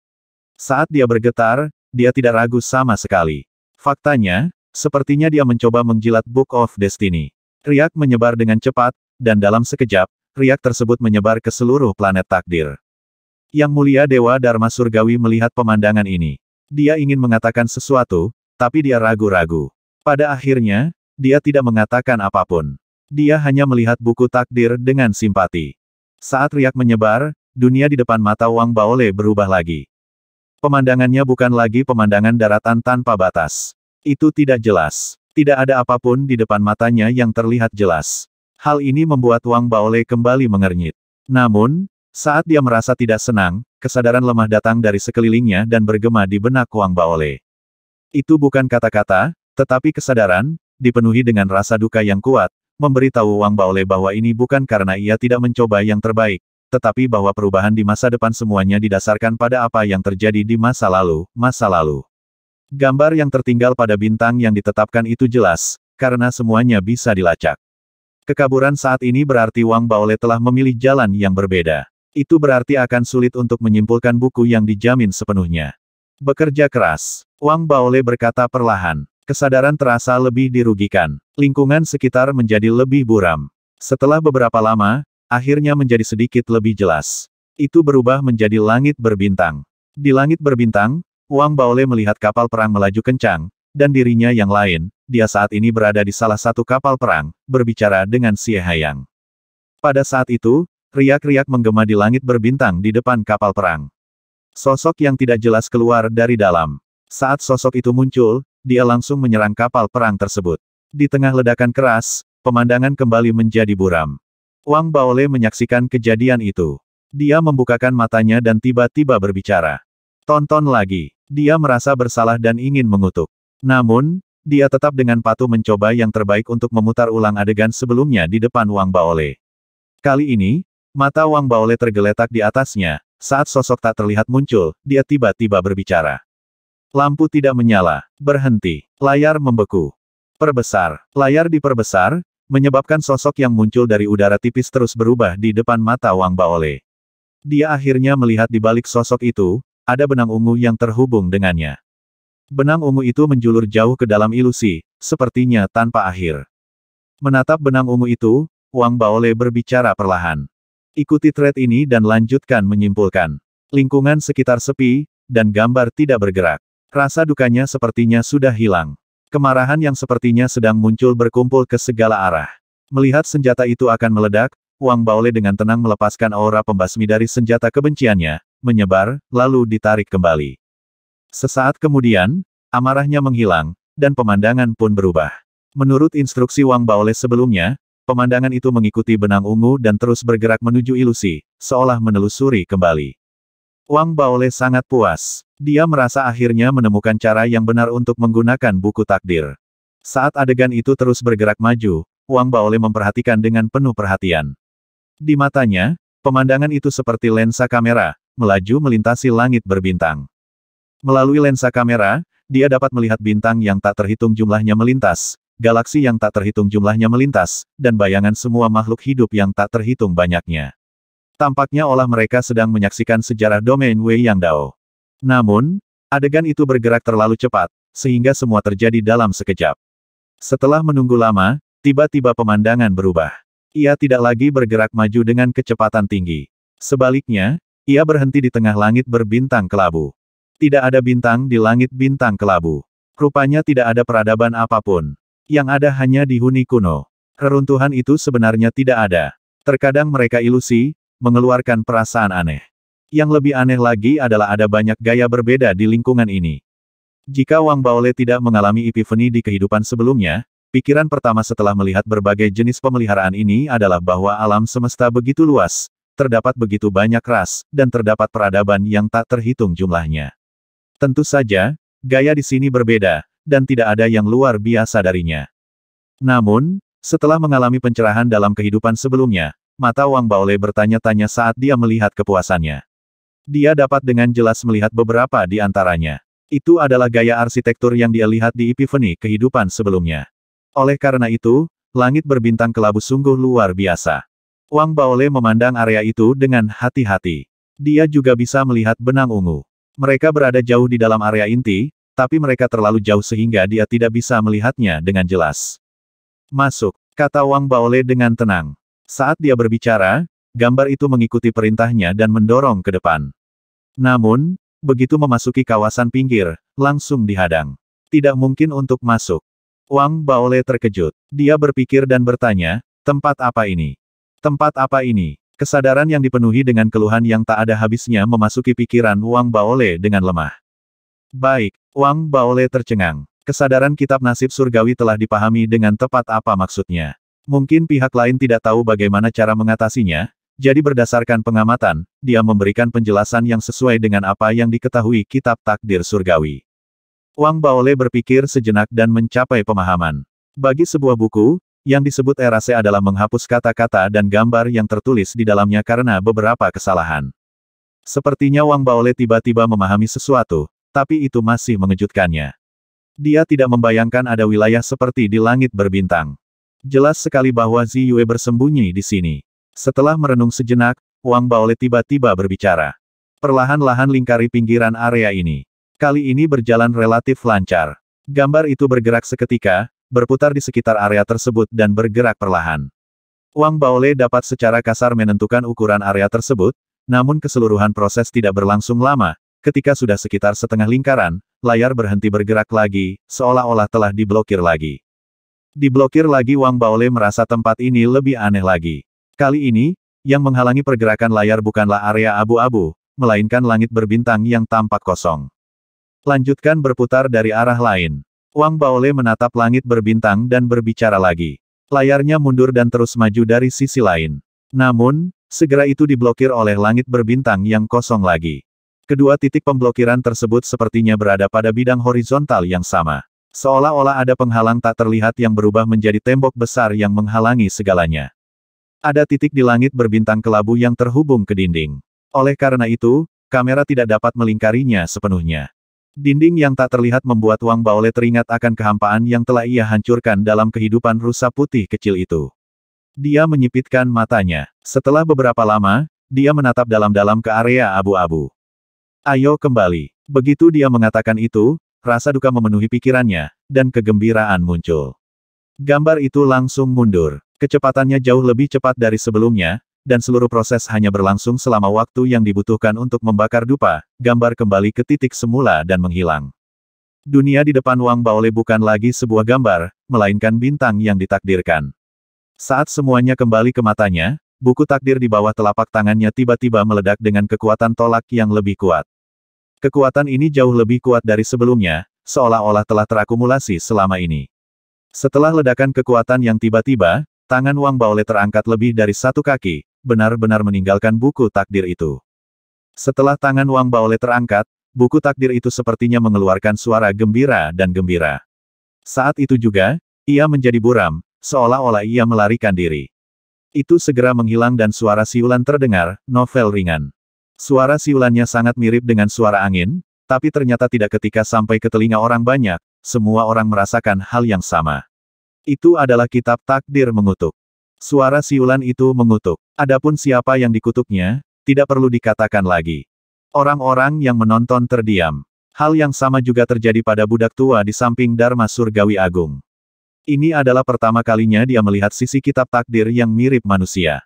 Saat dia bergetar, dia tidak ragu sama sekali. Faktanya, sepertinya dia mencoba menjilat Book of Destiny. Riak menyebar dengan cepat, dan dalam sekejap, riak tersebut menyebar ke seluruh planet takdir. Yang mulia Dewa Dharma Surgawi melihat pemandangan ini. Dia ingin mengatakan sesuatu, tapi dia ragu-ragu. Pada akhirnya, dia tidak mengatakan apapun. Dia hanya melihat buku takdir dengan simpati. Saat riak menyebar, dunia di depan mata Wang Baole berubah lagi. Pemandangannya bukan lagi pemandangan daratan tanpa batas. Itu tidak jelas. Tidak ada apapun di depan matanya yang terlihat jelas. Hal ini membuat Wang Baole kembali mengernyit. Namun, saat dia merasa tidak senang, kesadaran lemah datang dari sekelilingnya dan bergema di benak Wang Baole. Itu bukan kata-kata, tetapi kesadaran, dipenuhi dengan rasa duka yang kuat, memberitahu Wang Baole bahwa ini bukan karena ia tidak mencoba yang terbaik, tetapi bahwa perubahan di masa depan semuanya didasarkan pada apa yang terjadi di masa lalu, masa lalu. Gambar yang tertinggal pada bintang yang ditetapkan itu jelas, karena semuanya bisa dilacak. Kekaburan saat ini berarti Wang Baole telah memilih jalan yang berbeda. Itu berarti akan sulit untuk menyimpulkan buku yang dijamin sepenuhnya. Bekerja keras, Wang Baole berkata perlahan. Kesadaran terasa lebih dirugikan. Lingkungan sekitar menjadi lebih buram. Setelah beberapa lama, akhirnya menjadi sedikit lebih jelas. Itu berubah menjadi langit berbintang. Di langit berbintang, Wang Baole melihat kapal perang melaju kencang, dan dirinya yang lain, dia saat ini berada di salah satu kapal perang, berbicara dengan Xie Hayang. Pada saat itu, riak-riak menggema di langit berbintang di depan kapal perang. Sosok yang tidak jelas keluar dari dalam. Saat sosok itu muncul, dia langsung menyerang kapal perang tersebut. Di tengah ledakan keras, pemandangan kembali menjadi buram. Wang Baole menyaksikan kejadian itu. Dia membukakan matanya dan tiba-tiba berbicara. Tonton lagi. Dia merasa bersalah dan ingin mengutuk. Namun, dia tetap dengan patuh mencoba yang terbaik untuk memutar ulang adegan sebelumnya di depan Wang Baole. Kali ini, mata Wang Baole tergeletak di atasnya, saat sosok tak terlihat muncul, dia tiba-tiba berbicara. Lampu tidak menyala. Berhenti. Layar membeku. Perbesar. Layar diperbesar, menyebabkan sosok yang muncul dari udara tipis terus berubah di depan mata Wang Baole. Dia akhirnya melihat di balik sosok itu, ada benang ungu yang terhubung dengannya. Benang ungu itu menjulur jauh ke dalam ilusi, sepertinya tanpa akhir. Menatap benang ungu itu, Wang Baole berbicara perlahan. Ikuti thread ini dan lanjutkan menyimpulkan. Lingkungan sekitar sepi, dan gambar tidak bergerak. Rasa dukanya sepertinya sudah hilang. Kemarahan yang sepertinya sedang muncul berkumpul ke segala arah. Melihat senjata itu akan meledak, Wang Baole dengan tenang melepaskan aura pembasmi dari senjata kebenciannya, menyebar, lalu ditarik kembali. Sesaat kemudian, amarahnya menghilang, dan pemandangan pun berubah. Menurut instruksi Wang Baole sebelumnya, pemandangan itu mengikuti benang ungu dan terus bergerak menuju ilusi, seolah menelusuri kembali. Wang Baole sangat puas. Dia merasa akhirnya menemukan cara yang benar untuk menggunakan buku takdir. Saat adegan itu terus bergerak maju, Wang Baole memperhatikan dengan penuh perhatian. Di matanya, pemandangan itu seperti lensa kamera, melaju melintasi langit berbintang. Melalui lensa kamera, dia dapat melihat bintang yang tak terhitung jumlahnya melintas, galaksi yang tak terhitung jumlahnya melintas, dan bayangan semua makhluk hidup yang tak terhitung banyaknya. Tampaknya olah mereka sedang menyaksikan sejarah domain Wei Yang Dao. Namun, adegan itu bergerak terlalu cepat, sehingga semua terjadi dalam sekejap. Setelah menunggu lama, tiba-tiba pemandangan berubah. Ia tidak lagi bergerak maju dengan kecepatan tinggi. Sebaliknya, ia berhenti di tengah langit berbintang kelabu. Tidak ada bintang di langit bintang kelabu. Rupanya tidak ada peradaban apapun. Yang ada hanya dihuni kuno. Reruntuhan itu sebenarnya tidak ada. Terkadang mereka ilusi, mengeluarkan perasaan aneh. Yang lebih aneh lagi adalah ada banyak gaya berbeda di lingkungan ini. Jika Wang Baole tidak mengalami epifeni di kehidupan sebelumnya, pikiran pertama setelah melihat berbagai jenis pemeliharaan ini adalah bahwa alam semesta begitu luas, terdapat begitu banyak ras, dan terdapat peradaban yang tak terhitung jumlahnya. Tentu saja, gaya di sini berbeda, dan tidak ada yang luar biasa darinya. Namun, setelah mengalami pencerahan dalam kehidupan sebelumnya, mata Wang Baole bertanya-tanya saat dia melihat kepuasannya. Dia dapat dengan jelas melihat beberapa di antaranya. Itu adalah gaya arsitektur yang dia lihat di epifeni kehidupan sebelumnya. Oleh karena itu, langit berbintang kelabu sungguh luar biasa. Wang Baole memandang area itu dengan hati-hati. Dia juga bisa melihat benang ungu. Mereka berada jauh di dalam area inti, tapi mereka terlalu jauh sehingga dia tidak bisa melihatnya dengan jelas. Masuk, kata Wang Baole dengan tenang. Saat dia berbicara, gambar itu mengikuti perintahnya dan mendorong ke depan. Namun, begitu memasuki kawasan pinggir, langsung dihadang. Tidak mungkin untuk masuk. Wang Baole terkejut. Dia berpikir dan bertanya, tempat apa ini? Tempat apa ini? Kesadaran yang dipenuhi dengan keluhan yang tak ada habisnya memasuki pikiran Wang Baole dengan lemah. Baik, Wang Baole tercengang. Kesadaran kitab nasib surgawi telah dipahami dengan tepat apa maksudnya. Mungkin pihak lain tidak tahu bagaimana cara mengatasinya, jadi berdasarkan pengamatan, dia memberikan penjelasan yang sesuai dengan apa yang diketahui kitab takdir surgawi. Wang Baole berpikir sejenak dan mencapai pemahaman. Bagi sebuah buku, yang disebut erase adalah menghapus kata-kata dan gambar yang tertulis di dalamnya karena beberapa kesalahan. Sepertinya Wang Baole tiba-tiba memahami sesuatu, tapi itu masih mengejutkannya. Dia tidak membayangkan ada wilayah seperti di langit berbintang. Jelas sekali bahwa Zi Yue bersembunyi di sini. Setelah merenung sejenak, Wang Baole tiba-tiba berbicara. Perlahan-lahan lingkari pinggiran area ini. Kali ini berjalan relatif lancar. Gambar itu bergerak seketika, berputar di sekitar area tersebut dan bergerak perlahan. Wang Baole dapat secara kasar menentukan ukuran area tersebut, namun keseluruhan proses tidak berlangsung lama, ketika sudah sekitar setengah lingkaran, layar berhenti bergerak lagi, seolah-olah telah diblokir lagi. Diblokir lagi Wang Baole merasa tempat ini lebih aneh lagi. Kali ini, yang menghalangi pergerakan layar bukanlah area abu-abu, melainkan langit berbintang yang tampak kosong. Lanjutkan berputar dari arah lain. Wang Baole menatap langit berbintang dan berbicara lagi. Layarnya mundur dan terus maju dari sisi lain. Namun, segera itu diblokir oleh langit berbintang yang kosong lagi. Kedua titik pemblokiran tersebut sepertinya berada pada bidang horizontal yang sama. Seolah-olah ada penghalang tak terlihat yang berubah menjadi tembok besar yang menghalangi segalanya. Ada titik di langit berbintang kelabu yang terhubung ke dinding. Oleh karena itu, kamera tidak dapat melingkarinya sepenuhnya. Dinding yang tak terlihat membuat Wang Baole teringat akan kehampaan yang telah ia hancurkan dalam kehidupan rusa putih kecil itu. Dia menyipitkan matanya. Setelah beberapa lama, dia menatap dalam-dalam ke area abu-abu. Ayo kembali. Begitu dia mengatakan itu, rasa duka memenuhi pikirannya, dan kegembiraan muncul. Gambar itu langsung mundur. Kecepatannya jauh lebih cepat dari sebelumnya, dan seluruh proses hanya berlangsung selama waktu yang dibutuhkan untuk membakar dupa, gambar kembali ke titik semula dan menghilang. Dunia di depan Wang Baole bukan lagi sebuah gambar, melainkan bintang yang ditakdirkan. Saat semuanya kembali ke matanya, buku takdir di bawah telapak tangannya tiba-tiba meledak dengan kekuatan tolak yang lebih kuat. Kekuatan ini jauh lebih kuat dari sebelumnya, seolah-olah telah terakumulasi selama ini. Setelah ledakan kekuatan yang tiba-tiba, tangan Wang Baole terangkat lebih dari satu kaki, benar-benar meninggalkan buku takdir itu. Setelah tangan Wang Baole terangkat, buku takdir itu sepertinya mengeluarkan suara gembira dan gembira. Saat itu juga, ia menjadi buram, seolah-olah ia melarikan diri. Itu segera menghilang dan suara siulan terdengar, novel ringan. Suara siulannya sangat mirip dengan suara angin, tapi ternyata tidak ketika sampai ke telinga orang banyak, semua orang merasakan hal yang sama. Itu adalah kitab takdir mengutuk. Suara siulan itu mengutuk. Adapun siapa yang dikutuknya, tidak perlu dikatakan lagi. Orang-orang yang menonton terdiam. Hal yang sama juga terjadi pada budak tua di samping Dharma Surgawi Agung. Ini adalah pertama kalinya dia melihat sisi kitab takdir yang mirip manusia.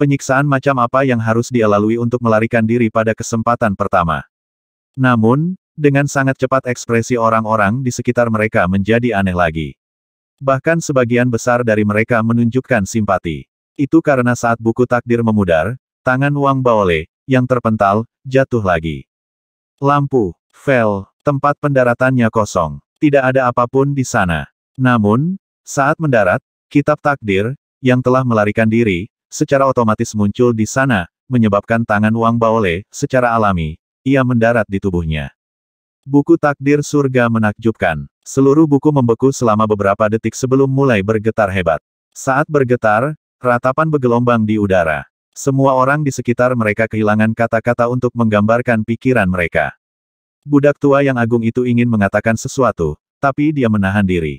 Penyiksaan macam apa yang harus dia lalui untuk melarikan diri pada kesempatan pertama. Namun, dengan sangat cepat ekspresi orang-orang di sekitar mereka menjadi aneh lagi. Bahkan sebagian besar dari mereka menunjukkan simpati. Itu karena saat buku takdir memudar, tangan Wang Baole, yang terpental, jatuh lagi. Lampu, fel, tempat pendaratannya kosong. Tidak ada apapun di sana. Namun, saat mendarat, kitab takdir, yang telah melarikan diri, secara otomatis muncul di sana, menyebabkan tangan Wang Baole, secara alami, ia mendarat di tubuhnya. Buku takdir surga menakjubkan. Seluruh buku membeku selama beberapa detik sebelum mulai bergetar hebat. Saat bergetar, ratapan bergelombang di udara. Semua orang di sekitar mereka kehilangan kata-kata untuk menggambarkan pikiran mereka. Budak tua yang agung itu ingin mengatakan sesuatu, tapi dia menahan diri.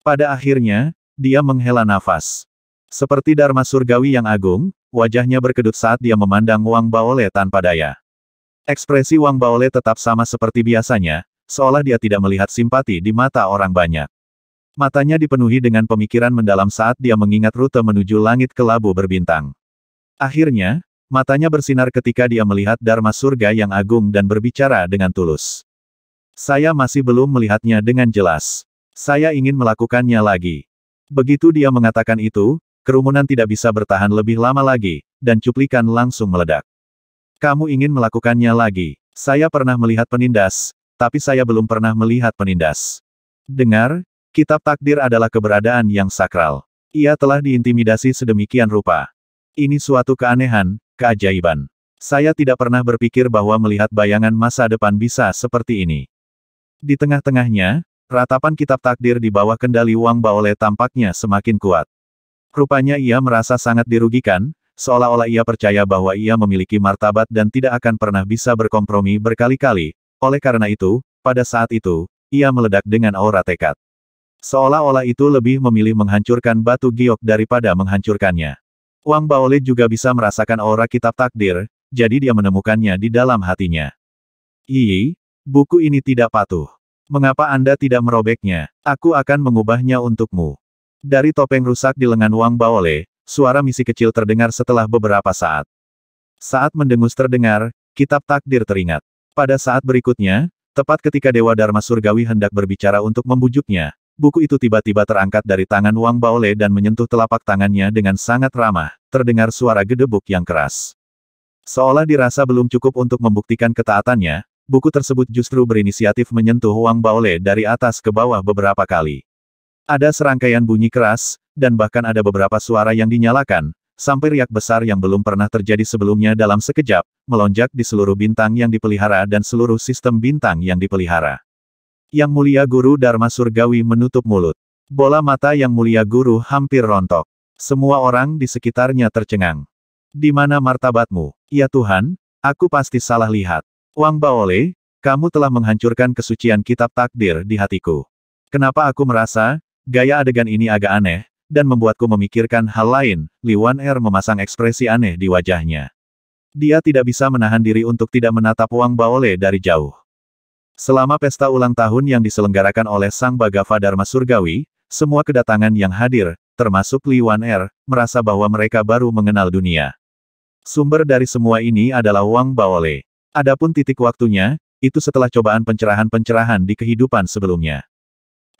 Pada akhirnya, dia menghela nafas. Seperti Dharma Surgawi yang agung, wajahnya berkedut saat dia memandang Wang Baole tanpa daya. Ekspresi Wang Baole tetap sama seperti biasanya, seolah dia tidak melihat simpati di mata orang banyak. Matanya dipenuhi dengan pemikiran mendalam saat dia mengingat rute menuju langit kelabu berbintang. Akhirnya, matanya bersinar ketika dia melihat Dharma Surga yang agung dan berbicara dengan tulus. Saya masih belum melihatnya dengan jelas. Saya ingin melakukannya lagi. Begitu dia mengatakan itu, Kerumunan tidak bisa bertahan lebih lama lagi, dan cuplikan langsung meledak. Kamu ingin melakukannya lagi. Saya pernah melihat penindas, tapi saya belum pernah melihat penindas. Dengar, kitab takdir adalah keberadaan yang sakral. Ia telah diintimidasi sedemikian rupa. Ini suatu keanehan, keajaiban. Saya tidak pernah berpikir bahwa melihat bayangan masa depan bisa seperti ini. Di tengah-tengahnya, ratapan kitab takdir di bawah kendali Wang Baole tampaknya semakin kuat. Rupanya ia merasa sangat dirugikan, seolah-olah ia percaya bahwa ia memiliki martabat dan tidak akan pernah bisa berkompromi berkali-kali. Oleh karena itu, pada saat itu, ia meledak dengan aura tekad. Seolah-olah itu lebih memilih menghancurkan batu giok daripada menghancurkannya. Wang Baole juga bisa merasakan aura kitab takdir, jadi dia menemukannya di dalam hatinya. Iyi, buku ini tidak patuh. Mengapa Anda tidak merobeknya? Aku akan mengubahnya untukmu. Dari topeng rusak di lengan Wang Baole, suara misi kecil terdengar setelah beberapa saat. Saat mendengus terdengar, kitab takdir teringat. Pada saat berikutnya, tepat ketika Dewa Dharma Surgawi hendak berbicara untuk membujuknya, buku itu tiba-tiba terangkat dari tangan Wang Baole dan menyentuh telapak tangannya dengan sangat ramah, terdengar suara gedebuk yang keras. Seolah dirasa belum cukup untuk membuktikan ketaatannya, buku tersebut justru berinisiatif menyentuh Wang Baole dari atas ke bawah beberapa kali. Ada serangkaian bunyi keras, dan bahkan ada beberapa suara yang dinyalakan, sampai riak besar yang belum pernah terjadi sebelumnya dalam sekejap, melonjak di seluruh bintang yang dipelihara dan seluruh sistem bintang yang dipelihara. Yang mulia guru Dharma Surgawi menutup mulut. Bola mata yang mulia guru hampir rontok. Semua orang di sekitarnya tercengang. Di mana martabatmu? Ya Tuhan, aku pasti salah lihat. Wang Baole, kamu telah menghancurkan kesucian kitab takdir di hatiku. Kenapa aku merasa, Gaya adegan ini agak aneh, dan membuatku memikirkan hal lain, Liwan Er memasang ekspresi aneh di wajahnya. Dia tidak bisa menahan diri untuk tidak menatap Wang Baole dari jauh. Selama pesta ulang tahun yang diselenggarakan oleh Sang Bhagava Dharma Surgawi, semua kedatangan yang hadir, termasuk Liwan Er, merasa bahwa mereka baru mengenal dunia. Sumber dari semua ini adalah Wang Baole. Adapun titik waktunya, itu setelah cobaan pencerahan-pencerahan di kehidupan sebelumnya.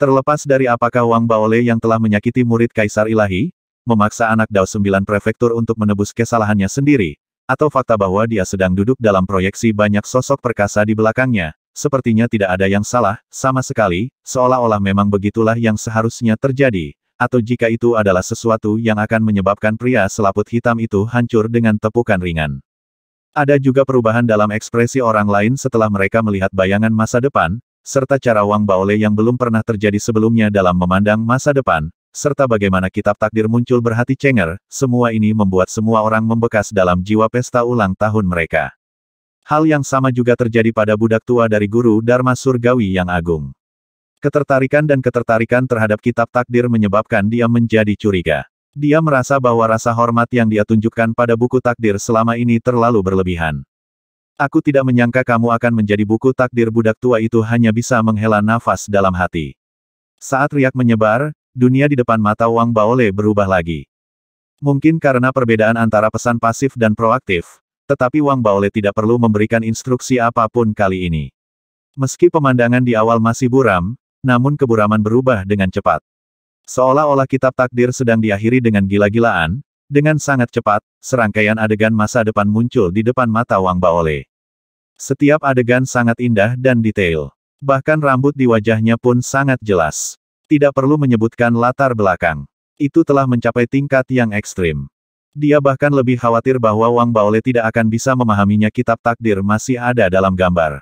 Terlepas dari apakah Wang Baole yang telah menyakiti murid Kaisar Ilahi, memaksa anak Dao sembilan Prefektur untuk menebus kesalahannya sendiri, atau fakta bahwa dia sedang duduk dalam proyeksi banyak sosok perkasa di belakangnya, sepertinya tidak ada yang salah, sama sekali, seolah-olah memang begitulah yang seharusnya terjadi, atau jika itu adalah sesuatu yang akan menyebabkan pria selaput hitam itu hancur dengan tepukan ringan. Ada juga perubahan dalam ekspresi orang lain setelah mereka melihat bayangan masa depan, serta cara Wang Baole yang belum pernah terjadi sebelumnya dalam memandang masa depan, serta bagaimana kitab takdir muncul berhati cenger, semua ini membuat semua orang membekas dalam jiwa pesta ulang tahun mereka. Hal yang sama juga terjadi pada budak tua dari guru Dharma Surgawi yang agung. Ketertarikan dan ketertarikan terhadap kitab takdir menyebabkan dia menjadi curiga. Dia merasa bahwa rasa hormat yang dia tunjukkan pada buku takdir selama ini terlalu berlebihan. Aku tidak menyangka kamu akan menjadi buku takdir budak tua itu hanya bisa menghela nafas dalam hati. Saat riak menyebar, dunia di depan mata Wang Baole berubah lagi. Mungkin karena perbedaan antara pesan pasif dan proaktif, tetapi Wang Baole tidak perlu memberikan instruksi apapun kali ini. Meski pemandangan di awal masih buram, namun keburaman berubah dengan cepat. Seolah-olah kitab takdir sedang diakhiri dengan gila-gilaan, dengan sangat cepat, serangkaian adegan masa depan muncul di depan mata Wang Baole. Setiap adegan sangat indah dan detail. Bahkan rambut di wajahnya pun sangat jelas. Tidak perlu menyebutkan latar belakang. Itu telah mencapai tingkat yang ekstrim. Dia bahkan lebih khawatir bahwa Wang Baole tidak akan bisa memahaminya kitab takdir masih ada dalam gambar.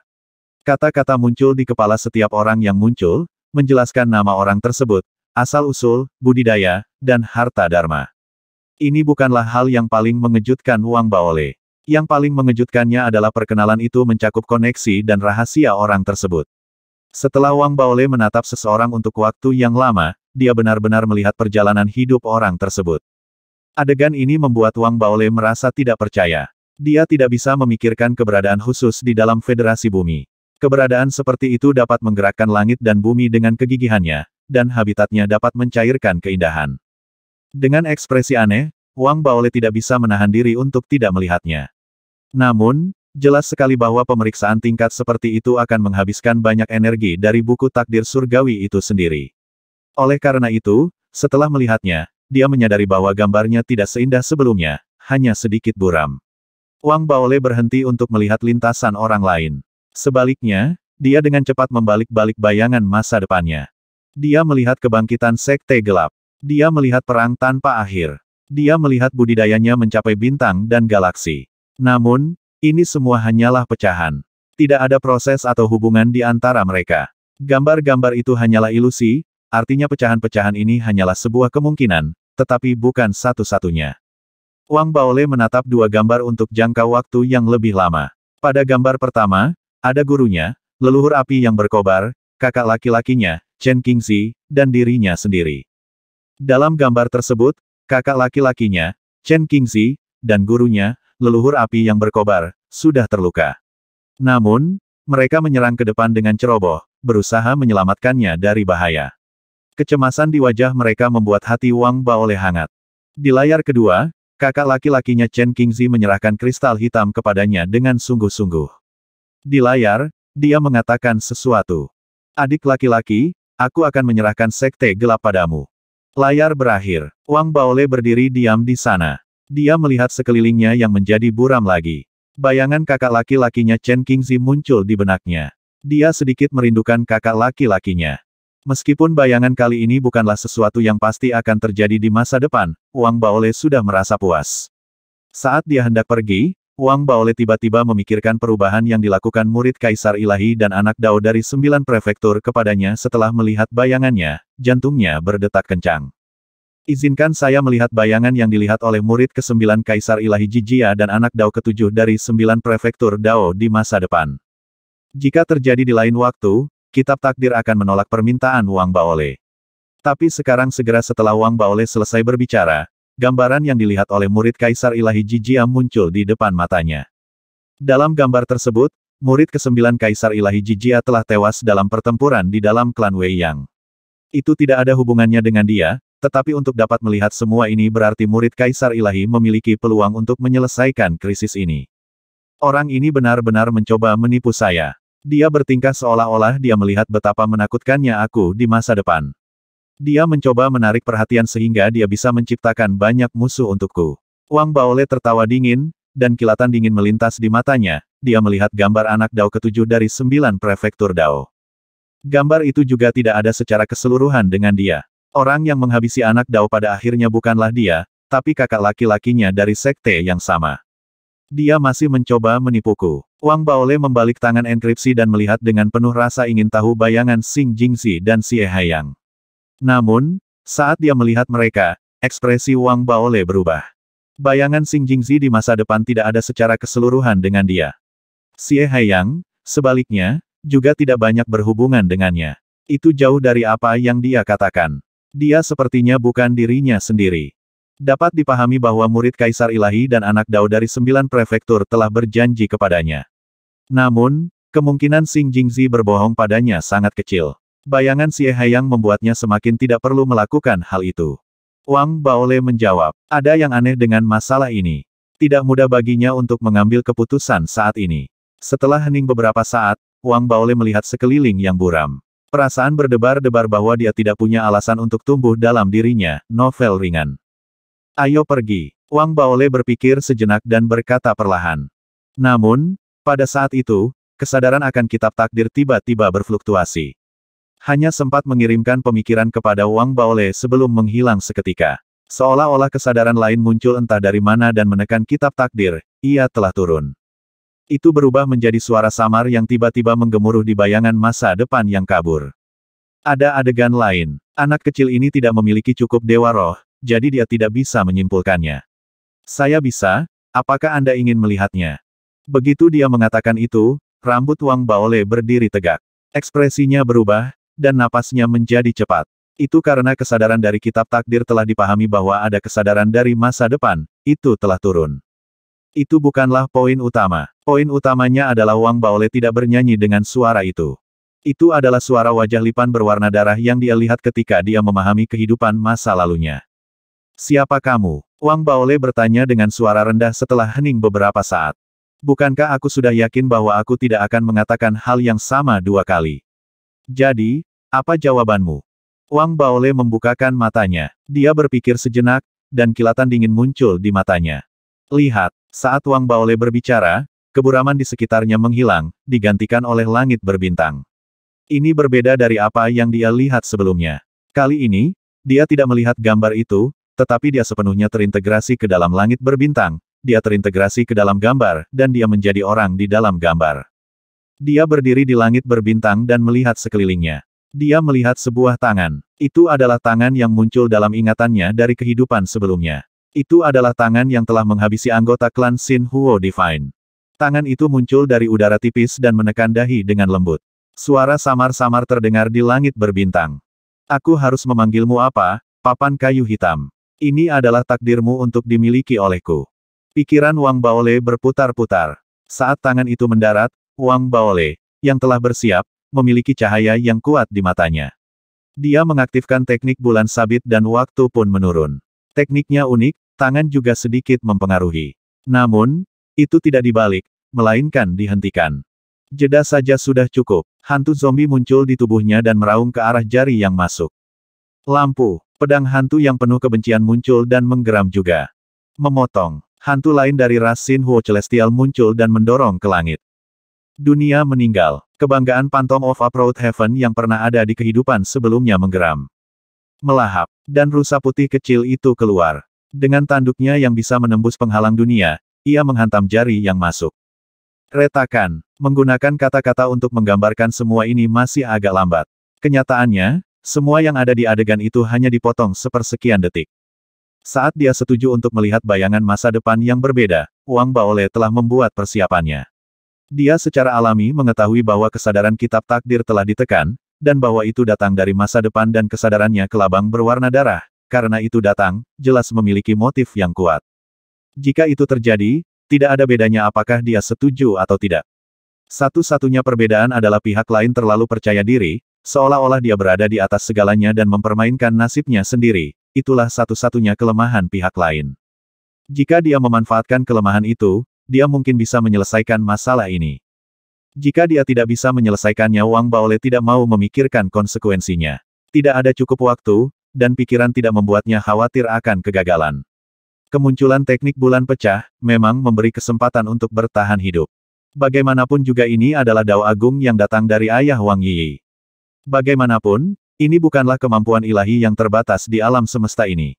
Kata-kata muncul di kepala setiap orang yang muncul, menjelaskan nama orang tersebut, asal-usul, budidaya, dan harta dharma. Ini bukanlah hal yang paling mengejutkan Wang Baole. Yang paling mengejutkannya adalah perkenalan itu mencakup koneksi dan rahasia orang tersebut. Setelah Wang Baole menatap seseorang untuk waktu yang lama, dia benar-benar melihat perjalanan hidup orang tersebut. Adegan ini membuat Wang Baole merasa tidak percaya. Dia tidak bisa memikirkan keberadaan khusus di dalam Federasi Bumi. Keberadaan seperti itu dapat menggerakkan langit dan bumi dengan kegigihannya, dan habitatnya dapat mencairkan keindahan. Dengan ekspresi aneh, Wang Baole tidak bisa menahan diri untuk tidak melihatnya. Namun, jelas sekali bahwa pemeriksaan tingkat seperti itu akan menghabiskan banyak energi dari buku takdir surgawi itu sendiri. Oleh karena itu, setelah melihatnya, dia menyadari bahwa gambarnya tidak seindah sebelumnya, hanya sedikit buram. Wang Baole berhenti untuk melihat lintasan orang lain. Sebaliknya, dia dengan cepat membalik-balik bayangan masa depannya. Dia melihat kebangkitan sekte gelap. Dia melihat perang tanpa akhir. Dia melihat budidayanya mencapai bintang dan galaksi. Namun, ini semua hanyalah pecahan. Tidak ada proses atau hubungan di antara mereka. Gambar-gambar itu hanyalah ilusi, artinya pecahan-pecahan ini hanyalah sebuah kemungkinan, tetapi bukan satu-satunya. Wang Baole menatap dua gambar untuk jangka waktu yang lebih lama. Pada gambar pertama, ada gurunya, leluhur api yang berkobar, kakak laki-lakinya, Chen Qingzi, dan dirinya sendiri. Dalam gambar tersebut, kakak laki-lakinya, Chen Qingzi, dan gurunya, leluhur api yang berkobar, sudah terluka. Namun, mereka menyerang ke depan dengan ceroboh, berusaha menyelamatkannya dari bahaya. Kecemasan di wajah mereka membuat hati Wang Baole hangat. Di layar kedua, kakak laki-lakinya Chen Qingzi menyerahkan kristal hitam kepadanya dengan sungguh-sungguh. Di layar, dia mengatakan sesuatu. Adik laki-laki, aku akan menyerahkan sekte gelap padamu. Layar berakhir. Wang Baole berdiri diam di sana. Dia melihat sekelilingnya yang menjadi buram lagi. Bayangan kakak laki-lakinya Chen Qingzi muncul di benaknya. Dia sedikit merindukan kakak laki-lakinya. Meskipun bayangan kali ini bukanlah sesuatu yang pasti akan terjadi di masa depan, Wang Baole sudah merasa puas. Saat dia hendak pergi, Wang Baole tiba-tiba memikirkan perubahan yang dilakukan murid Kaisar Ilahi dan anak Dao dari sembilan prefektur kepadanya setelah melihat bayangannya, jantungnya berdetak kencang. Izinkan saya melihat bayangan yang dilihat oleh murid ke-9 Kaisar Ilahi Jijia dan anak Dao ke ketujuh dari sembilan prefektur Dao di masa depan. Jika terjadi di lain waktu, kitab takdir akan menolak permintaan Wang Baole. Tapi sekarang segera setelah Wang Baole selesai berbicara, gambaran yang dilihat oleh murid Kaisar Ilahi Jijia muncul di depan matanya. Dalam gambar tersebut, murid ke kesembilan Kaisar Ilahi Jijia telah tewas dalam pertempuran di dalam klan Wei Yang. Itu tidak ada hubungannya dengan dia, tetapi untuk dapat melihat semua ini berarti murid Kaisar Ilahi memiliki peluang untuk menyelesaikan krisis ini. Orang ini benar-benar mencoba menipu saya. Dia bertingkah seolah-olah dia melihat betapa menakutkannya aku di masa depan. Dia mencoba menarik perhatian sehingga dia bisa menciptakan banyak musuh untukku. Wang Baole tertawa dingin, dan kilatan dingin melintas di matanya. Dia melihat gambar anak Dao ketujuh dari sembilan prefektur Dao. Gambar itu juga tidak ada secara keseluruhan dengan dia. Orang yang menghabisi anak Dao pada akhirnya bukanlah dia, tapi kakak laki-lakinya dari sekte yang sama. Dia masih mencoba menipuku. Wang Baole membalik tangan enkripsi dan melihat dengan penuh rasa ingin tahu bayangan Xing Jingzi dan Xie Haiyang. Namun, saat dia melihat mereka, ekspresi Wang Baole berubah. Bayangan Xing Jingzi di masa depan tidak ada secara keseluruhan dengan dia. Xie Haiyang, sebaliknya, juga tidak banyak berhubungan dengannya. Itu jauh dari apa yang dia katakan. Dia sepertinya bukan dirinya sendiri. Dapat dipahami bahwa murid Kaisar Ilahi dan anak Dao dari sembilan prefektur telah berjanji kepadanya. Namun, kemungkinan Xing Jingzi berbohong padanya sangat kecil. Bayangan Xie Haiyang membuatnya semakin tidak perlu melakukan hal itu. Wang Baole menjawab, ada yang aneh dengan masalah ini. Tidak mudah baginya untuk mengambil keputusan saat ini. Setelah hening beberapa saat, Wang Baole melihat sekeliling yang buram. Perasaan berdebar-debar bahwa dia tidak punya alasan untuk tumbuh dalam dirinya, novel ringan. Ayo pergi. Wang Baole berpikir sejenak dan berkata perlahan. Namun, pada saat itu, kesadaran akan kitab takdir tiba-tiba berfluktuasi hanya sempat mengirimkan pemikiran kepada Wang Baole sebelum menghilang seketika. Seolah-olah kesadaran lain muncul entah dari mana dan menekan kitab takdir, ia telah turun. Itu berubah menjadi suara samar yang tiba-tiba menggemuruh di bayangan masa depan yang kabur. Ada adegan lain, anak kecil ini tidak memiliki cukup dewa roh, jadi dia tidak bisa menyimpulkannya. Saya bisa, apakah Anda ingin melihatnya? Begitu dia mengatakan itu, rambut Wang Baole berdiri tegak. Ekspresinya berubah, dan napasnya menjadi cepat. Itu karena kesadaran dari kitab takdir telah dipahami bahwa ada kesadaran dari masa depan, itu telah turun. Itu bukanlah poin utama. Poin utamanya adalah Wang Baole tidak bernyanyi dengan suara itu. Itu adalah suara wajah Lipan berwarna darah yang dia lihat ketika dia memahami kehidupan masa lalunya. Siapa kamu? Wang Baole bertanya dengan suara rendah setelah hening beberapa saat. Bukankah aku sudah yakin bahwa aku tidak akan mengatakan hal yang sama dua kali? Jadi, apa jawabanmu? Wang Baole membukakan matanya. Dia berpikir sejenak, dan kilatan dingin muncul di matanya. Lihat, saat Wang Baole berbicara, keburaman di sekitarnya menghilang, digantikan oleh langit berbintang. Ini berbeda dari apa yang dia lihat sebelumnya. Kali ini, dia tidak melihat gambar itu, tetapi dia sepenuhnya terintegrasi ke dalam langit berbintang, dia terintegrasi ke dalam gambar, dan dia menjadi orang di dalam gambar. Dia berdiri di langit berbintang dan melihat sekelilingnya. Dia melihat sebuah tangan. Itu adalah tangan yang muncul dalam ingatannya dari kehidupan sebelumnya. Itu adalah tangan yang telah menghabisi anggota klan Sin Huo Divine. Tangan itu muncul dari udara tipis dan menekan dahi dengan lembut. Suara samar-samar terdengar di langit berbintang. Aku harus memanggilmu apa, papan kayu hitam. Ini adalah takdirmu untuk dimiliki olehku. Pikiran Wang Baole berputar-putar. Saat tangan itu mendarat, Wang Baole, yang telah bersiap, memiliki cahaya yang kuat di matanya. Dia mengaktifkan teknik bulan sabit dan waktu pun menurun. Tekniknya unik, tangan juga sedikit mempengaruhi. Namun, itu tidak dibalik, melainkan dihentikan. Jeda saja sudah cukup. Hantu zombie muncul di tubuhnya dan meraung ke arah jari yang masuk. Lampu, pedang hantu yang penuh kebencian muncul dan menggeram juga. Memotong, hantu lain dari ras Sin Huo Celestial muncul dan mendorong ke langit. Dunia meninggal. Kebanggaan Phantom of Approved Heaven yang pernah ada di kehidupan sebelumnya menggeram. Melahap, dan rusa putih kecil itu keluar. Dengan tanduknya yang bisa menembus penghalang dunia, ia menghantam jari yang masuk. Retakan, menggunakan kata-kata untuk menggambarkan semua ini masih agak lambat. Kenyataannya, semua yang ada di adegan itu hanya dipotong sepersekian detik. Saat dia setuju untuk melihat bayangan masa depan yang berbeda, Wang Baole telah membuat persiapannya. Dia secara alami mengetahui bahwa kesadaran kitab takdir telah ditekan, dan bahwa itu datang dari masa depan dan kesadarannya ke labang berwarna darah, karena itu datang, jelas memiliki motif yang kuat. Jika itu terjadi, tidak ada bedanya apakah dia setuju atau tidak. Satu-satunya perbedaan adalah pihak lain terlalu percaya diri, seolah-olah dia berada di atas segalanya dan mempermainkan nasibnya sendiri, itulah satu-satunya kelemahan pihak lain. Jika dia memanfaatkan kelemahan itu, dia mungkin bisa menyelesaikan masalah ini. Jika dia tidak bisa menyelesaikannya Wang Baole tidak mau memikirkan konsekuensinya. Tidak ada cukup waktu, dan pikiran tidak membuatnya khawatir akan kegagalan. Kemunculan teknik bulan pecah, memang memberi kesempatan untuk bertahan hidup. Bagaimanapun juga ini adalah dao agung yang datang dari ayah Wang Yi. Bagaimanapun, ini bukanlah kemampuan ilahi yang terbatas di alam semesta ini.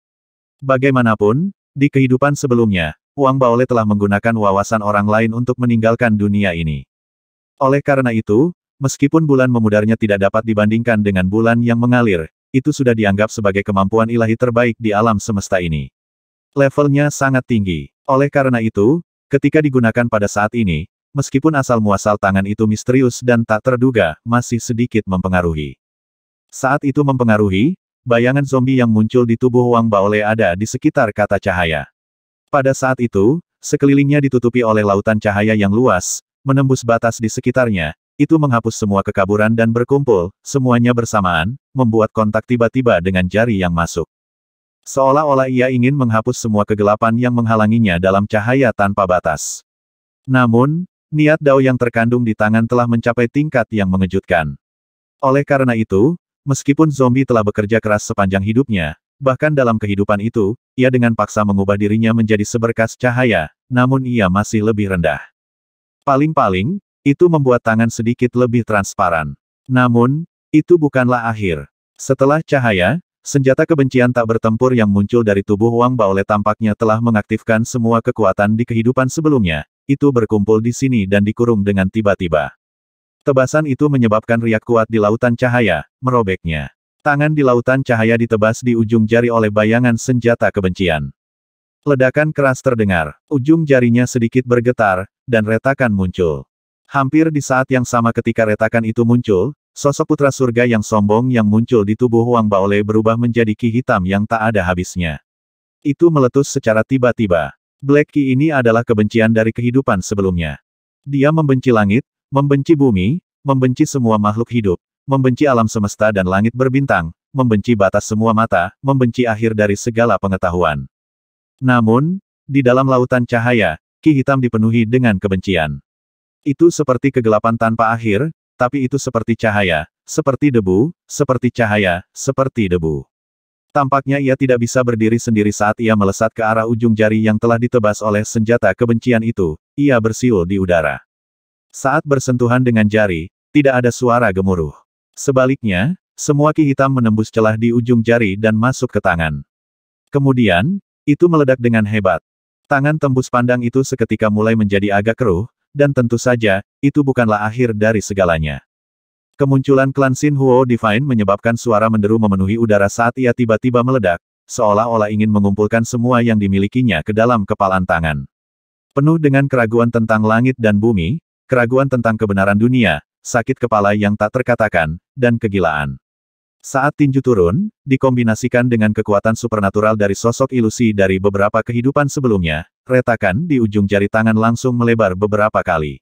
Bagaimanapun, di kehidupan sebelumnya, Wang Baole telah menggunakan wawasan orang lain untuk meninggalkan dunia ini. Oleh karena itu, meskipun bulan memudarnya tidak dapat dibandingkan dengan bulan yang mengalir, itu sudah dianggap sebagai kemampuan ilahi terbaik di alam semesta ini. Levelnya sangat tinggi. Oleh karena itu, ketika digunakan pada saat ini, meskipun asal-muasal tangan itu misterius dan tak terduga, masih sedikit mempengaruhi. Saat itu mempengaruhi, bayangan zombie yang muncul di tubuh Wang Baole ada di sekitar kata cahaya. Pada saat itu, sekelilingnya ditutupi oleh lautan cahaya yang luas, menembus batas di sekitarnya, itu menghapus semua kekaburan dan berkumpul, semuanya bersamaan, membuat kontak tiba-tiba dengan jari yang masuk. Seolah-olah ia ingin menghapus semua kegelapan yang menghalanginya dalam cahaya tanpa batas. Namun, niat Dao yang terkandung di tangan telah mencapai tingkat yang mengejutkan. Oleh karena itu, meskipun zombie telah bekerja keras sepanjang hidupnya, Bahkan dalam kehidupan itu, ia dengan paksa mengubah dirinya menjadi seberkas cahaya, namun ia masih lebih rendah. Paling-paling, itu membuat tangan sedikit lebih transparan. Namun, itu bukanlah akhir. Setelah cahaya, senjata kebencian tak bertempur yang muncul dari tubuh Wang Baole tampaknya telah mengaktifkan semua kekuatan di kehidupan sebelumnya. Itu berkumpul di sini dan dikurung dengan tiba-tiba. Tebasan itu menyebabkan riak kuat di lautan cahaya, merobeknya. Tangan di lautan cahaya ditebas di ujung jari oleh bayangan senjata kebencian. Ledakan keras terdengar, ujung jarinya sedikit bergetar, dan retakan muncul. Hampir di saat yang sama ketika retakan itu muncul, sosok putra surga yang sombong yang muncul di tubuh Wang Baole berubah menjadi ki hitam yang tak ada habisnya. Itu meletus secara tiba-tiba. Black Ki ini adalah kebencian dari kehidupan sebelumnya. Dia membenci langit, membenci bumi, membenci semua makhluk hidup membenci alam semesta dan langit berbintang, membenci batas semua mata, membenci akhir dari segala pengetahuan. Namun, di dalam lautan cahaya, ki hitam dipenuhi dengan kebencian. Itu seperti kegelapan tanpa akhir, tapi itu seperti cahaya, seperti debu, seperti cahaya, seperti debu. Tampaknya ia tidak bisa berdiri sendiri saat ia melesat ke arah ujung jari yang telah ditebas oleh senjata kebencian itu, ia bersiul di udara. Saat bersentuhan dengan jari, tidak ada suara gemuruh. Sebaliknya, semua ki hitam menembus celah di ujung jari dan masuk ke tangan. Kemudian, itu meledak dengan hebat. Tangan tembus pandang itu seketika mulai menjadi agak keruh, dan tentu saja, itu bukanlah akhir dari segalanya. Kemunculan klan Xin Huo Divine menyebabkan suara menderu memenuhi udara saat ia tiba-tiba meledak, seolah-olah ingin mengumpulkan semua yang dimilikinya ke dalam kepalan tangan. Penuh dengan keraguan tentang langit dan bumi, keraguan tentang kebenaran dunia, sakit kepala yang tak terkatakan, dan kegilaan. Saat tinju turun, dikombinasikan dengan kekuatan supernatural dari sosok ilusi dari beberapa kehidupan sebelumnya, retakan di ujung jari tangan langsung melebar beberapa kali.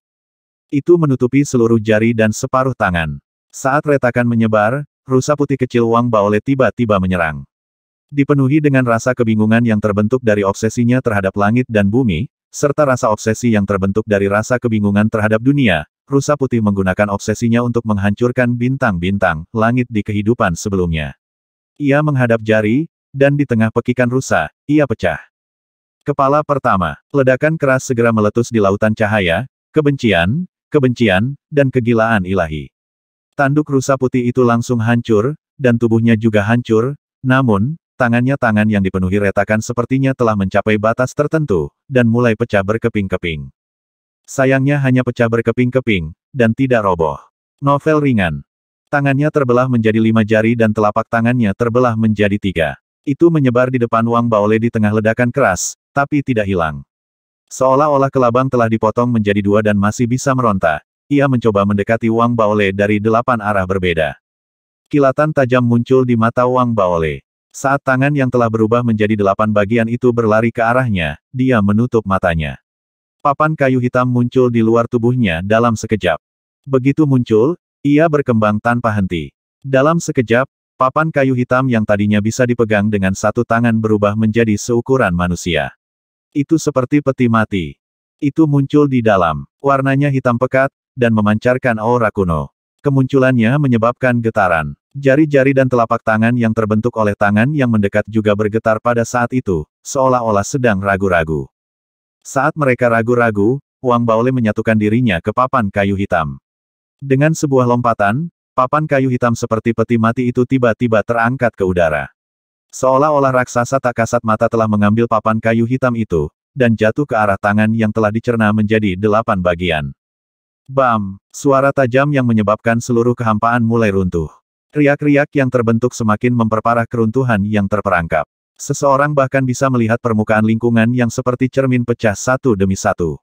Itu menutupi seluruh jari dan separuh tangan. Saat retakan menyebar, rusa putih kecil Wang Baole tiba-tiba menyerang. Dipenuhi dengan rasa kebingungan yang terbentuk dari obsesinya terhadap langit dan bumi, serta rasa obsesi yang terbentuk dari rasa kebingungan terhadap dunia, rusa putih menggunakan obsesinya untuk menghancurkan bintang-bintang, langit di kehidupan sebelumnya. Ia menghadap jari, dan di tengah pekikan rusa, ia pecah. Kepala pertama, ledakan keras segera meletus di lautan cahaya, kebencian, kebencian, dan kegilaan ilahi. Tanduk rusa putih itu langsung hancur, dan tubuhnya juga hancur, namun, tangannya tangan yang dipenuhi retakan sepertinya telah mencapai batas tertentu, dan mulai pecah berkeping-keping. Sayangnya hanya pecah berkeping-keping, dan tidak roboh. Novel ringan. Tangannya terbelah menjadi lima jari dan telapak tangannya terbelah menjadi tiga. Itu menyebar di depan Wang Baole di tengah ledakan keras, tapi tidak hilang. Seolah-olah kelabang telah dipotong menjadi dua dan masih bisa meronta, ia mencoba mendekati Wang Baole dari delapan arah berbeda. Kilatan tajam muncul di mata Wang Baole. Saat tangan yang telah berubah menjadi delapan bagian itu berlari ke arahnya, dia menutup matanya. Papan kayu hitam muncul di luar tubuhnya dalam sekejap. Begitu muncul, ia berkembang tanpa henti. Dalam sekejap, papan kayu hitam yang tadinya bisa dipegang dengan satu tangan berubah menjadi seukuran manusia. Itu seperti peti mati. Itu muncul di dalam, warnanya hitam pekat, dan memancarkan aura kuno. Kemunculannya menyebabkan getaran. Jari-jari dan telapak tangan yang terbentuk oleh tangan yang mendekat juga bergetar pada saat itu, seolah-olah sedang ragu-ragu. Saat mereka ragu-ragu, Wang Baole menyatukan dirinya ke papan kayu hitam. Dengan sebuah lompatan, papan kayu hitam seperti peti mati itu tiba-tiba terangkat ke udara. Seolah-olah raksasa tak kasat mata telah mengambil papan kayu hitam itu, dan jatuh ke arah tangan yang telah dicerna menjadi delapan bagian. Bam! Suara tajam yang menyebabkan seluruh kehampaan mulai runtuh. Riak-riak yang terbentuk semakin memperparah keruntuhan yang terperangkap. Seseorang bahkan bisa melihat permukaan lingkungan yang seperti cermin pecah satu demi satu.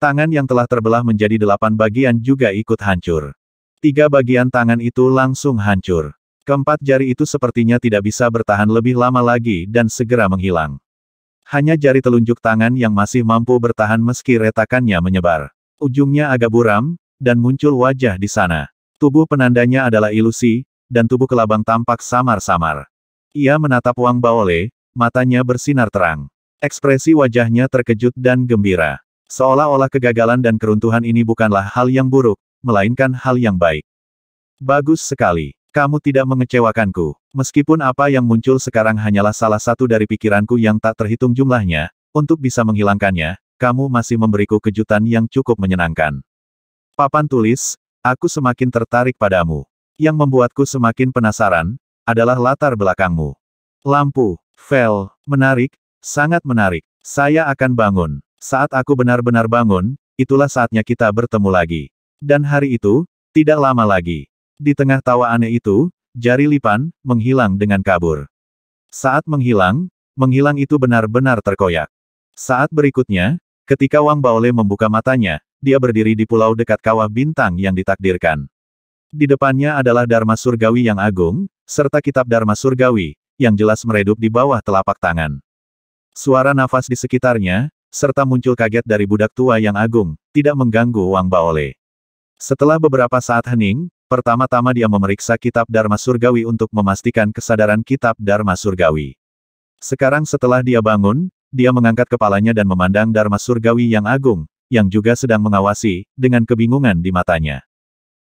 Tangan yang telah terbelah menjadi delapan bagian juga ikut hancur. Tiga bagian tangan itu langsung hancur. Keempat jari itu sepertinya tidak bisa bertahan lebih lama lagi dan segera menghilang. Hanya jari telunjuk tangan yang masih mampu bertahan meski retakannya menyebar. Ujungnya agak buram, dan muncul wajah di sana. Tubuh penandanya adalah ilusi, dan tubuh kelabang tampak samar-samar. Ia menatap Wang Baole, matanya bersinar terang. Ekspresi wajahnya terkejut dan gembira. Seolah-olah kegagalan dan keruntuhan ini bukanlah hal yang buruk, melainkan hal yang baik. Bagus sekali. Kamu tidak mengecewakanku. Meskipun apa yang muncul sekarang hanyalah salah satu dari pikiranku yang tak terhitung jumlahnya, untuk bisa menghilangkannya, kamu masih memberiku kejutan yang cukup menyenangkan. Papan tulis, aku semakin tertarik padamu. Yang membuatku semakin penasaran, adalah latar belakangmu. Lampu, fel, menarik, sangat menarik. Saya akan bangun. Saat aku benar-benar bangun, itulah saatnya kita bertemu lagi. Dan hari itu, tidak lama lagi. Di tengah tawa aneh itu, jari Lipan, menghilang dengan kabur. Saat menghilang, menghilang itu benar-benar terkoyak. Saat berikutnya, ketika Wang Baole membuka matanya, dia berdiri di pulau dekat kawah bintang yang ditakdirkan. Di depannya adalah Dharma Surgawi yang agung, serta kitab Dharma Surgawi, yang jelas meredup di bawah telapak tangan. Suara nafas di sekitarnya, serta muncul kaget dari budak tua yang agung, tidak mengganggu Wang Baole. Setelah beberapa saat hening, pertama-tama dia memeriksa kitab Dharma Surgawi untuk memastikan kesadaran kitab Dharma Surgawi. Sekarang setelah dia bangun, dia mengangkat kepalanya dan memandang Dharma Surgawi yang agung, yang juga sedang mengawasi, dengan kebingungan di matanya.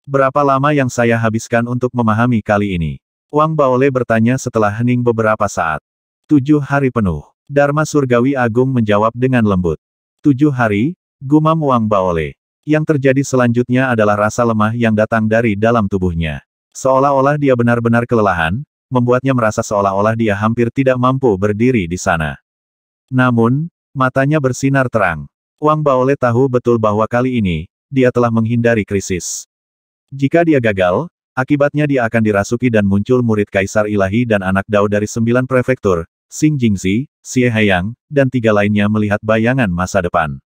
Berapa lama yang saya habiskan untuk memahami kali ini? Wang Baole bertanya setelah hening beberapa saat. Tujuh hari penuh. Dharma Surgawi Agung menjawab dengan lembut. Tujuh hari, gumam Wang Baole. Yang terjadi selanjutnya adalah rasa lemah yang datang dari dalam tubuhnya. Seolah-olah dia benar-benar kelelahan, membuatnya merasa seolah-olah dia hampir tidak mampu berdiri di sana. Namun, matanya bersinar terang. Wang Baole tahu betul bahwa kali ini, dia telah menghindari krisis. Jika dia gagal, akibatnya dia akan dirasuki dan muncul murid Kaisar Ilahi dan anak Dao dari sembilan prefektur, Xing Jingzi, Xie Haiyang, dan tiga lainnya melihat bayangan masa depan.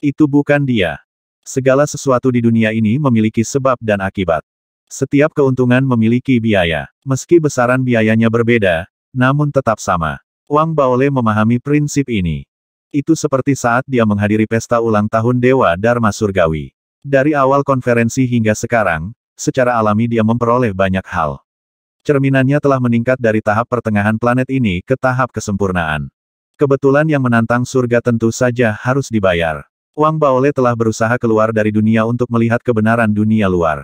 Itu bukan dia. Segala sesuatu di dunia ini memiliki sebab dan akibat. Setiap keuntungan memiliki biaya. Meski besaran biayanya berbeda, namun tetap sama. Wang Baole memahami prinsip ini. Itu seperti saat dia menghadiri pesta ulang tahun Dewa Dharma Surgawi. Dari awal konferensi hingga sekarang, secara alami dia memperoleh banyak hal. Cerminannya telah meningkat dari tahap pertengahan planet ini ke tahap kesempurnaan. Kebetulan yang menantang surga tentu saja harus dibayar. Wang Baole telah berusaha keluar dari dunia untuk melihat kebenaran dunia luar.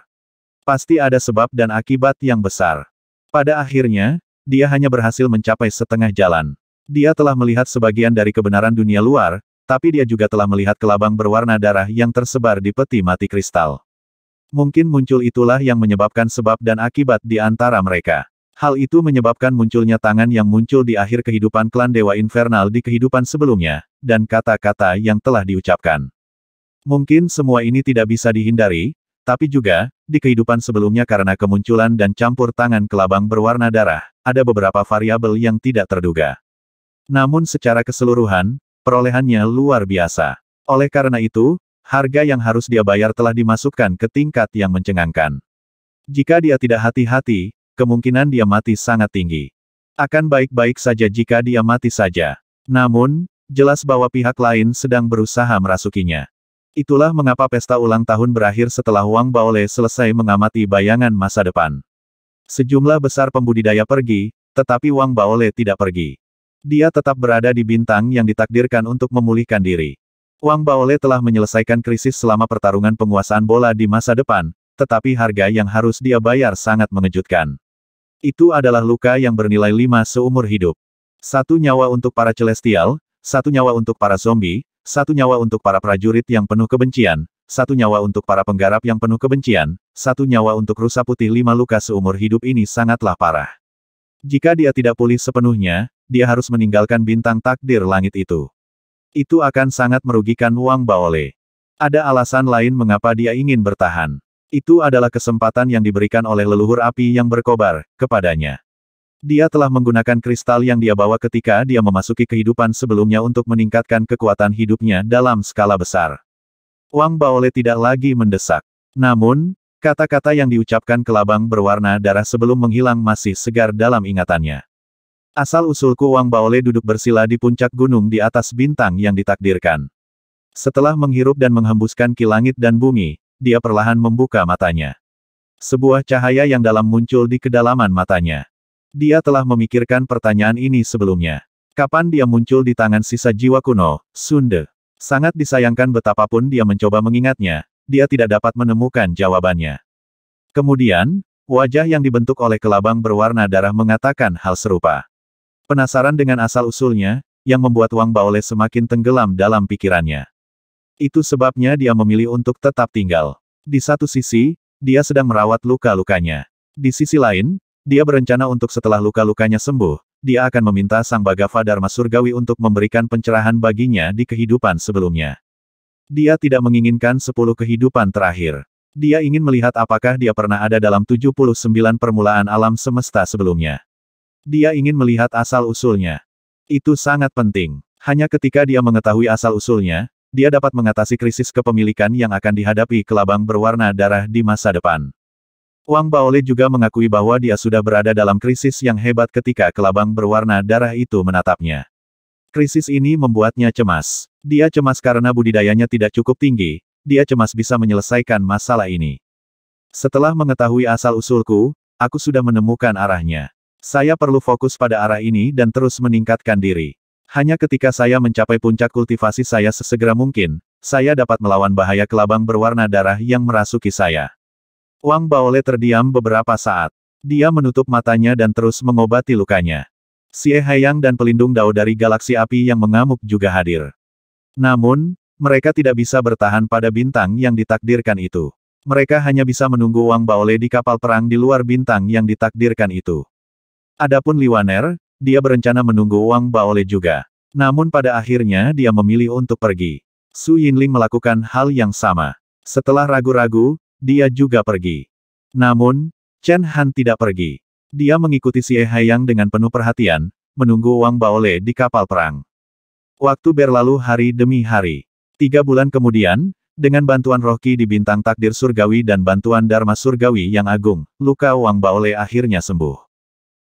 Pasti ada sebab dan akibat yang besar. Pada akhirnya, dia hanya berhasil mencapai setengah jalan. Dia telah melihat sebagian dari kebenaran dunia luar, tapi dia juga telah melihat kelabang berwarna darah yang tersebar di peti mati kristal. Mungkin muncul itulah yang menyebabkan sebab dan akibat di antara mereka. Hal itu menyebabkan munculnya tangan yang muncul di akhir kehidupan klan Dewa Infernal di kehidupan sebelumnya, dan kata-kata yang telah diucapkan. Mungkin semua ini tidak bisa dihindari, tapi juga, di kehidupan sebelumnya karena kemunculan dan campur tangan kelabang berwarna darah, ada beberapa variabel yang tidak terduga. Namun secara keseluruhan, Perolehannya luar biasa. Oleh karena itu, harga yang harus dia bayar telah dimasukkan ke tingkat yang mencengangkan. Jika dia tidak hati-hati, kemungkinan dia mati sangat tinggi. Akan baik-baik saja jika dia mati saja. Namun, jelas bahwa pihak lain sedang berusaha merasukinya. Itulah mengapa pesta ulang tahun berakhir setelah Wang Baole selesai mengamati bayangan masa depan. Sejumlah besar pembudidaya pergi, tetapi Wang Baole tidak pergi. Dia tetap berada di bintang yang ditakdirkan untuk memulihkan diri. Wang Baole telah menyelesaikan krisis selama pertarungan penguasaan bola di masa depan, tetapi harga yang harus dia bayar sangat mengejutkan. Itu adalah luka yang bernilai lima seumur hidup. Satu nyawa untuk para celestial, satu nyawa untuk para zombie, satu nyawa untuk para prajurit yang penuh kebencian, satu nyawa untuk para penggarap yang penuh kebencian, satu nyawa untuk rusa putih lima luka seumur hidup ini sangatlah parah. Jika dia tidak pulih sepenuhnya, dia harus meninggalkan bintang takdir langit itu. Itu akan sangat merugikan Wang Baole. Ada alasan lain mengapa dia ingin bertahan. Itu adalah kesempatan yang diberikan oleh leluhur api yang berkobar, kepadanya. Dia telah menggunakan kristal yang dia bawa ketika dia memasuki kehidupan sebelumnya untuk meningkatkan kekuatan hidupnya dalam skala besar. Wang Baole tidak lagi mendesak. Namun, kata-kata yang diucapkan kelabang berwarna darah sebelum menghilang masih segar dalam ingatannya. Asal-usulku Wang Baole duduk bersila di puncak gunung di atas bintang yang ditakdirkan. Setelah menghirup dan menghembuskan kilangit dan bumi, dia perlahan membuka matanya. Sebuah cahaya yang dalam muncul di kedalaman matanya. Dia telah memikirkan pertanyaan ini sebelumnya. Kapan dia muncul di tangan sisa jiwa kuno, Sunde? Sangat disayangkan betapapun dia mencoba mengingatnya, dia tidak dapat menemukan jawabannya. Kemudian, wajah yang dibentuk oleh kelabang berwarna darah mengatakan hal serupa. Penasaran dengan asal-usulnya, yang membuat Wang Baole semakin tenggelam dalam pikirannya. Itu sebabnya dia memilih untuk tetap tinggal. Di satu sisi, dia sedang merawat luka-lukanya. Di sisi lain, dia berencana untuk setelah luka-lukanya sembuh, dia akan meminta Sang Bhagava Dharma Surgawi untuk memberikan pencerahan baginya di kehidupan sebelumnya. Dia tidak menginginkan sepuluh kehidupan terakhir. Dia ingin melihat apakah dia pernah ada dalam 79 permulaan alam semesta sebelumnya. Dia ingin melihat asal-usulnya. Itu sangat penting. Hanya ketika dia mengetahui asal-usulnya, dia dapat mengatasi krisis kepemilikan yang akan dihadapi kelabang berwarna darah di masa depan. Wang Baole juga mengakui bahwa dia sudah berada dalam krisis yang hebat ketika kelabang berwarna darah itu menatapnya. Krisis ini membuatnya cemas. Dia cemas karena budidayanya tidak cukup tinggi, dia cemas bisa menyelesaikan masalah ini. Setelah mengetahui asal-usulku, aku sudah menemukan arahnya. Saya perlu fokus pada arah ini dan terus meningkatkan diri. Hanya ketika saya mencapai puncak kultivasi saya sesegera mungkin, saya dapat melawan bahaya kelabang berwarna darah yang merasuki saya. Wang Baole terdiam beberapa saat. Dia menutup matanya dan terus mengobati lukanya. Xie Haiyang dan pelindung dao dari galaksi api yang mengamuk juga hadir. Namun, mereka tidak bisa bertahan pada bintang yang ditakdirkan itu. Mereka hanya bisa menunggu Wang Baole di kapal perang di luar bintang yang ditakdirkan itu. Adapun Liwaner, dia berencana menunggu Wang Baole juga. Namun pada akhirnya dia memilih untuk pergi. Su Yinling melakukan hal yang sama. Setelah ragu-ragu, dia juga pergi. Namun, Chen Han tidak pergi. Dia mengikuti Xie Haiyang dengan penuh perhatian, menunggu Wang Baole di kapal perang. Waktu berlalu hari demi hari. Tiga bulan kemudian, dengan bantuan Rocky di bintang takdir surgawi dan bantuan dharma surgawi yang agung, luka Wang Baole akhirnya sembuh.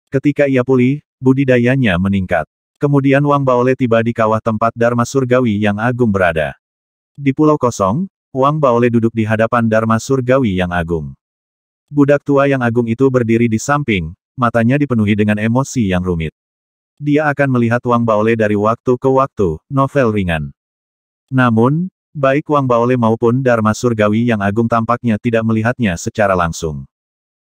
Ketika ia pulih, budidayanya meningkat. Kemudian Wang Baole tiba di kawah tempat Dharma Surgawi yang agung berada. Di pulau kosong, Wang Baole duduk di hadapan Dharma Surgawi yang agung. Budak tua yang agung itu berdiri di samping, matanya dipenuhi dengan emosi yang rumit. Dia akan melihat Wang Baole dari waktu ke waktu, novel ringan. Namun, baik Wang Baole maupun Dharma Surgawi yang agung tampaknya tidak melihatnya secara langsung.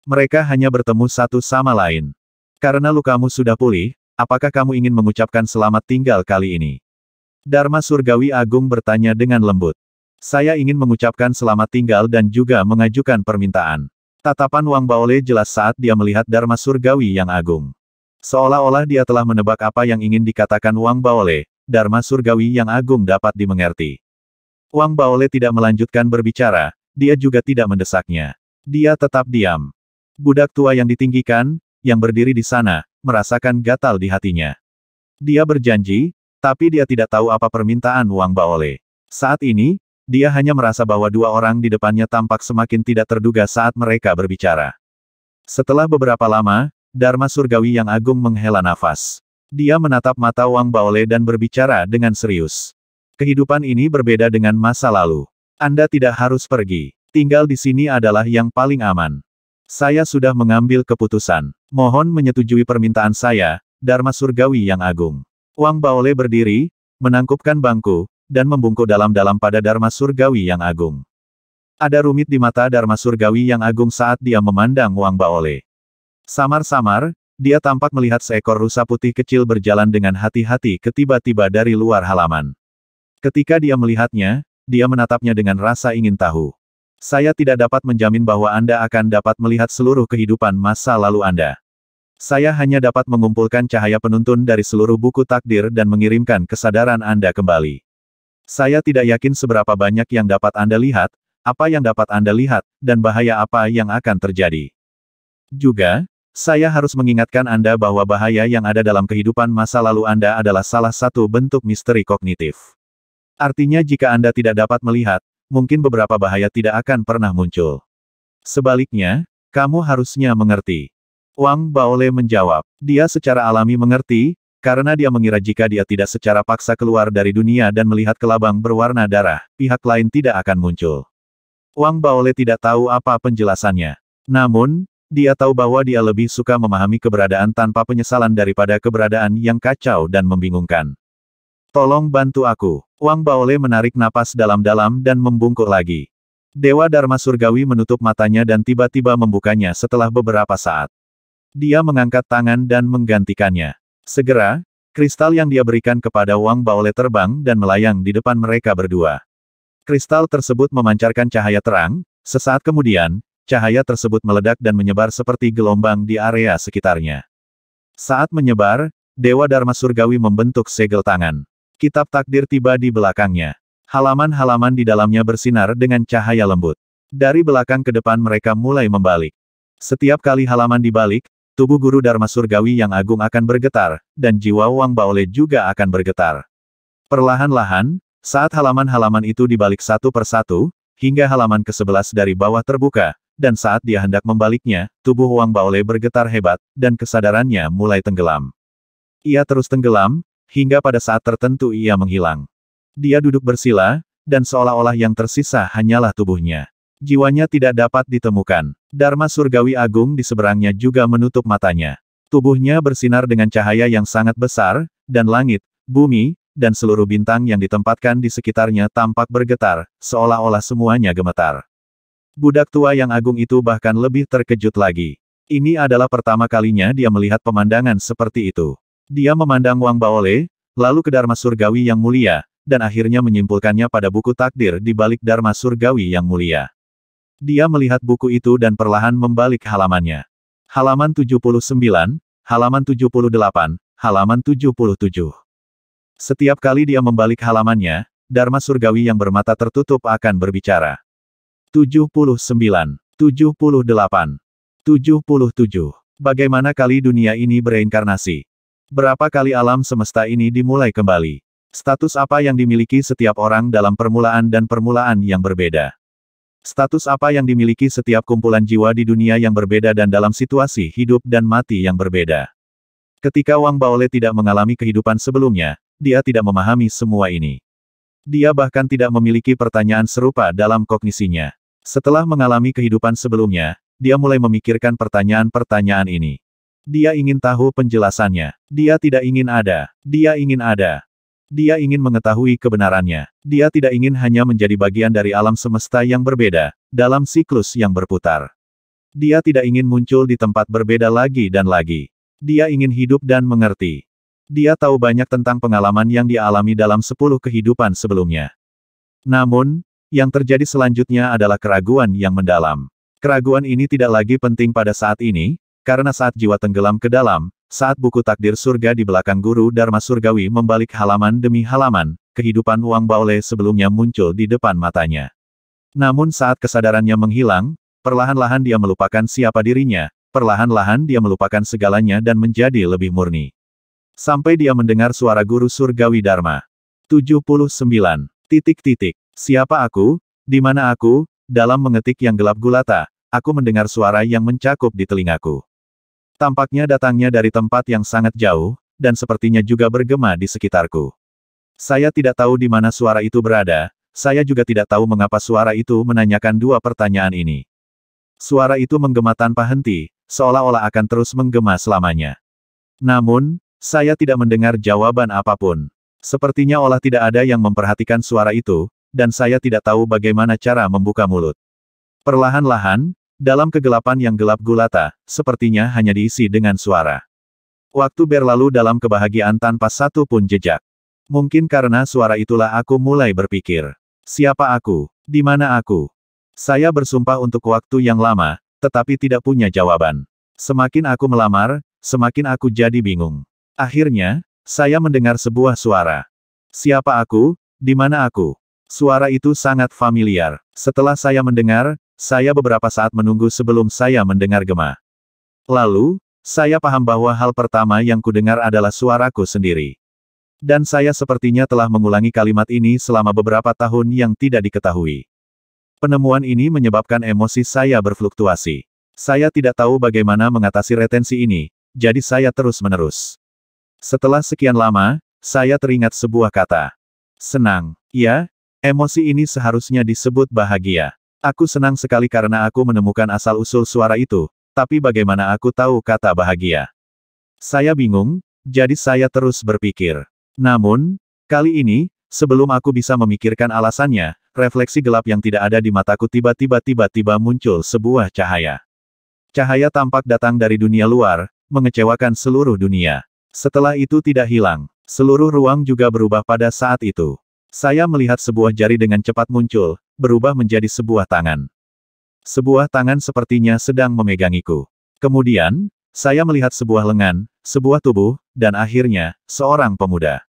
Mereka hanya bertemu satu sama lain. Karena lukamu sudah pulih, apakah kamu ingin mengucapkan selamat tinggal kali ini? Dharma Surgawi Agung bertanya dengan lembut. Saya ingin mengucapkan selamat tinggal dan juga mengajukan permintaan. Tatapan Wang Baole jelas saat dia melihat Dharma Surgawi yang agung. Seolah-olah dia telah menebak apa yang ingin dikatakan Wang Baole, Dharma Surgawi yang agung dapat dimengerti. Wang Baole tidak melanjutkan berbicara, dia juga tidak mendesaknya. Dia tetap diam. Budak tua yang ditinggikan, yang berdiri di sana, merasakan gatal di hatinya. Dia berjanji, tapi dia tidak tahu apa permintaan Wang Baole. Saat ini, dia hanya merasa bahwa dua orang di depannya tampak semakin tidak terduga saat mereka berbicara. Setelah beberapa lama, Dharma Surgawi yang agung menghela nafas. Dia menatap mata Wang Baole dan berbicara dengan serius. Kehidupan ini berbeda dengan masa lalu. Anda tidak harus pergi. Tinggal di sini adalah yang paling aman. Saya sudah mengambil keputusan. Mohon menyetujui permintaan saya, Dharma Surgawi yang agung. Wang Baole berdiri, menangkupkan bangku, dan membungkuk dalam-dalam pada Dharma Surgawi yang agung. Ada rumit di mata Dharma Surgawi yang agung saat dia memandang Wang Baole. Samar-samar, dia tampak melihat seekor rusa putih kecil berjalan dengan hati-hati ketiba-tiba dari luar halaman. Ketika dia melihatnya, dia menatapnya dengan rasa ingin tahu. Saya tidak dapat menjamin bahwa Anda akan dapat melihat seluruh kehidupan masa lalu Anda. Saya hanya dapat mengumpulkan cahaya penuntun dari seluruh buku takdir dan mengirimkan kesadaran Anda kembali. Saya tidak yakin seberapa banyak yang dapat Anda lihat, apa yang dapat Anda lihat, dan bahaya apa yang akan terjadi. Juga, saya harus mengingatkan Anda bahwa bahaya yang ada dalam kehidupan masa lalu Anda adalah salah satu bentuk misteri kognitif. Artinya jika Anda tidak dapat melihat, mungkin beberapa bahaya tidak akan pernah muncul. Sebaliknya, kamu harusnya mengerti. Wang Baole menjawab, dia secara alami mengerti, karena dia mengira jika dia tidak secara paksa keluar dari dunia dan melihat kelabang berwarna darah, pihak lain tidak akan muncul. Wang Baole tidak tahu apa penjelasannya. Namun, dia tahu bahwa dia lebih suka memahami keberadaan tanpa penyesalan daripada keberadaan yang kacau dan membingungkan. Tolong bantu aku. Wang Baole menarik napas dalam-dalam dan membungkuk lagi. Dewa Dharma Surgawi menutup matanya dan tiba-tiba membukanya setelah beberapa saat. Dia mengangkat tangan dan menggantikannya. Segera, kristal yang dia berikan kepada Wang Baole terbang dan melayang di depan mereka berdua. Kristal tersebut memancarkan cahaya terang, sesaat kemudian, cahaya tersebut meledak dan menyebar seperti gelombang di area sekitarnya. Saat menyebar, Dewa Dharma Surgawi membentuk segel tangan. Kitab takdir tiba di belakangnya. Halaman-halaman di dalamnya bersinar dengan cahaya lembut. Dari belakang ke depan mereka mulai membalik. Setiap kali halaman dibalik, tubuh guru Dharma Surgawi yang agung akan bergetar, dan jiwa Wang Baole juga akan bergetar. Perlahan-lahan, saat halaman-halaman itu dibalik satu persatu, hingga halaman ke-11 dari bawah terbuka, dan saat dia hendak membaliknya, tubuh Wang Baole bergetar hebat, dan kesadarannya mulai tenggelam. Ia terus tenggelam, hingga pada saat tertentu ia menghilang. Dia duduk bersila, dan seolah-olah yang tersisa hanyalah tubuhnya. Jiwanya tidak dapat ditemukan. Dharma surgawi agung di seberangnya juga menutup matanya. Tubuhnya bersinar dengan cahaya yang sangat besar, dan langit, bumi, dan seluruh bintang yang ditempatkan di sekitarnya tampak bergetar, seolah-olah semuanya gemetar. Budak tua yang agung itu bahkan lebih terkejut lagi. Ini adalah pertama kalinya dia melihat pemandangan seperti itu. Dia memandang Wang Baole, lalu ke Dharma Surgawi yang mulia, dan akhirnya menyimpulkannya pada buku takdir di balik Dharma Surgawi yang mulia. Dia melihat buku itu dan perlahan membalik halamannya. Halaman 79, halaman 78, halaman 77. Setiap kali dia membalik halamannya, Dharma Surgawi yang bermata tertutup akan berbicara. 79, 78, 77. Bagaimana kali dunia ini bereinkarnasi? Berapa kali alam semesta ini dimulai kembali? Status apa yang dimiliki setiap orang dalam permulaan dan permulaan yang berbeda? Status apa yang dimiliki setiap kumpulan jiwa di dunia yang berbeda dan dalam situasi hidup dan mati yang berbeda? Ketika Wang Baole tidak mengalami kehidupan sebelumnya, dia tidak memahami semua ini. Dia bahkan tidak memiliki pertanyaan serupa dalam kognisinya. Setelah mengalami kehidupan sebelumnya, dia mulai memikirkan pertanyaan-pertanyaan ini. Dia ingin tahu penjelasannya. Dia tidak ingin ada. Dia ingin ada. Dia ingin mengetahui kebenarannya. Dia tidak ingin hanya menjadi bagian dari alam semesta yang berbeda, dalam siklus yang berputar. Dia tidak ingin muncul di tempat berbeda lagi dan lagi. Dia ingin hidup dan mengerti. Dia tahu banyak tentang pengalaman yang dialami dalam sepuluh kehidupan sebelumnya. Namun, yang terjadi selanjutnya adalah keraguan yang mendalam. Keraguan ini tidak lagi penting pada saat ini, karena saat jiwa tenggelam ke dalam, saat buku takdir surga di belakang guru Dharma Surgawi membalik halaman demi halaman, kehidupan Wang Baole sebelumnya muncul di depan matanya. Namun saat kesadarannya menghilang, perlahan-lahan dia melupakan siapa dirinya, perlahan-lahan dia melupakan segalanya dan menjadi lebih murni. Sampai dia mendengar suara guru surgawi Dharma. 79. Titik titik. Siapa aku? Di mana aku? Dalam mengetik yang gelap gulata, aku mendengar suara yang mencakup di telingaku. Tampaknya datangnya dari tempat yang sangat jauh, dan sepertinya juga bergema di sekitarku. Saya tidak tahu di mana suara itu berada, saya juga tidak tahu mengapa suara itu menanyakan dua pertanyaan ini. Suara itu menggema tanpa henti, seolah-olah akan terus menggema selamanya. Namun, saya tidak mendengar jawaban apapun. Sepertinya olah tidak ada yang memperhatikan suara itu, dan saya tidak tahu bagaimana cara membuka mulut. Perlahan-lahan, dalam kegelapan yang gelap gulata, sepertinya hanya diisi dengan suara. Waktu berlalu dalam kebahagiaan tanpa satu pun jejak. Mungkin karena suara itulah aku mulai berpikir. Siapa aku? Di mana aku? Saya bersumpah untuk waktu yang lama, tetapi tidak punya jawaban. Semakin aku melamar, semakin aku jadi bingung. Akhirnya, saya mendengar sebuah suara. Siapa aku? Di mana aku? Suara itu sangat familiar. Setelah saya mendengar, saya beberapa saat menunggu sebelum saya mendengar gema. Lalu, saya paham bahwa hal pertama yang kudengar adalah suaraku sendiri. Dan saya sepertinya telah mengulangi kalimat ini selama beberapa tahun yang tidak diketahui. Penemuan ini menyebabkan emosi saya berfluktuasi. Saya tidak tahu bagaimana mengatasi retensi ini, jadi saya terus-menerus. Setelah sekian lama, saya teringat sebuah kata. Senang, ya, emosi ini seharusnya disebut bahagia. Aku senang sekali karena aku menemukan asal-usul suara itu, tapi bagaimana aku tahu kata bahagia? Saya bingung, jadi saya terus berpikir. Namun, kali ini, sebelum aku bisa memikirkan alasannya, refleksi gelap yang tidak ada di mataku tiba-tiba tiba-tiba muncul sebuah cahaya. Cahaya tampak datang dari dunia luar, mengecewakan seluruh dunia. Setelah itu tidak hilang, seluruh ruang juga berubah pada saat itu. Saya melihat sebuah jari dengan cepat muncul, berubah menjadi sebuah tangan. Sebuah tangan sepertinya sedang memegangiku. Kemudian, saya melihat sebuah lengan, sebuah tubuh, dan akhirnya, seorang pemuda.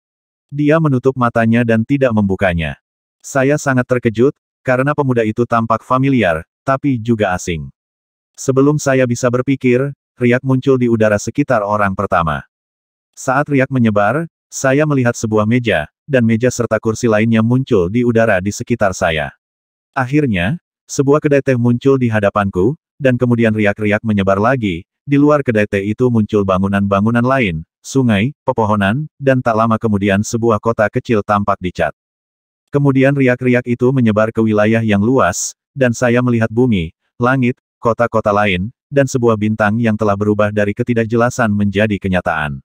Dia menutup matanya dan tidak membukanya. Saya sangat terkejut, karena pemuda itu tampak familiar, tapi juga asing. Sebelum saya bisa berpikir, riak muncul di udara sekitar orang pertama. Saat riak menyebar, saya melihat sebuah meja, dan meja serta kursi lainnya muncul di udara di sekitar saya. Akhirnya, sebuah kedai teh muncul di hadapanku, dan kemudian riak-riak menyebar lagi, di luar kedai teh itu muncul bangunan-bangunan lain, sungai, pepohonan, dan tak lama kemudian sebuah kota kecil tampak dicat. Kemudian riak-riak itu menyebar ke wilayah yang luas, dan saya melihat bumi, langit, kota-kota lain, dan sebuah bintang yang telah berubah dari ketidakjelasan menjadi kenyataan.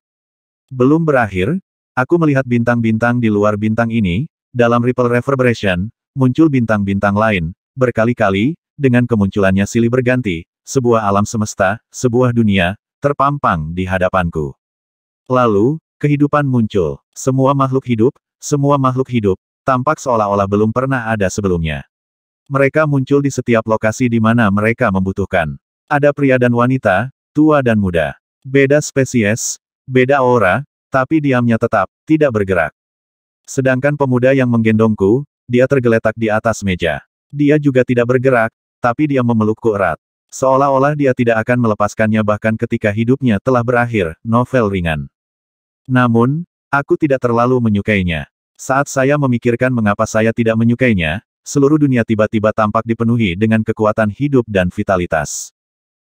Belum berakhir, aku melihat bintang-bintang di luar bintang ini, dalam ripple reverberation, muncul bintang-bintang lain, berkali-kali, dengan kemunculannya silih berganti, sebuah alam semesta, sebuah dunia, terpampang di hadapanku. Lalu, kehidupan muncul, semua makhluk hidup, semua makhluk hidup, tampak seolah-olah belum pernah ada sebelumnya. Mereka muncul di setiap lokasi di mana mereka membutuhkan. Ada pria dan wanita, tua dan muda. Beda spesies, beda aura, tapi diamnya tetap, tidak bergerak. Sedangkan pemuda yang menggendongku, dia tergeletak di atas meja. Dia juga tidak bergerak, tapi dia memelukku erat. Seolah-olah dia tidak akan melepaskannya bahkan ketika hidupnya telah berakhir, novel ringan. Namun, aku tidak terlalu menyukainya. Saat saya memikirkan mengapa saya tidak menyukainya, seluruh dunia tiba-tiba tampak dipenuhi dengan kekuatan hidup dan vitalitas.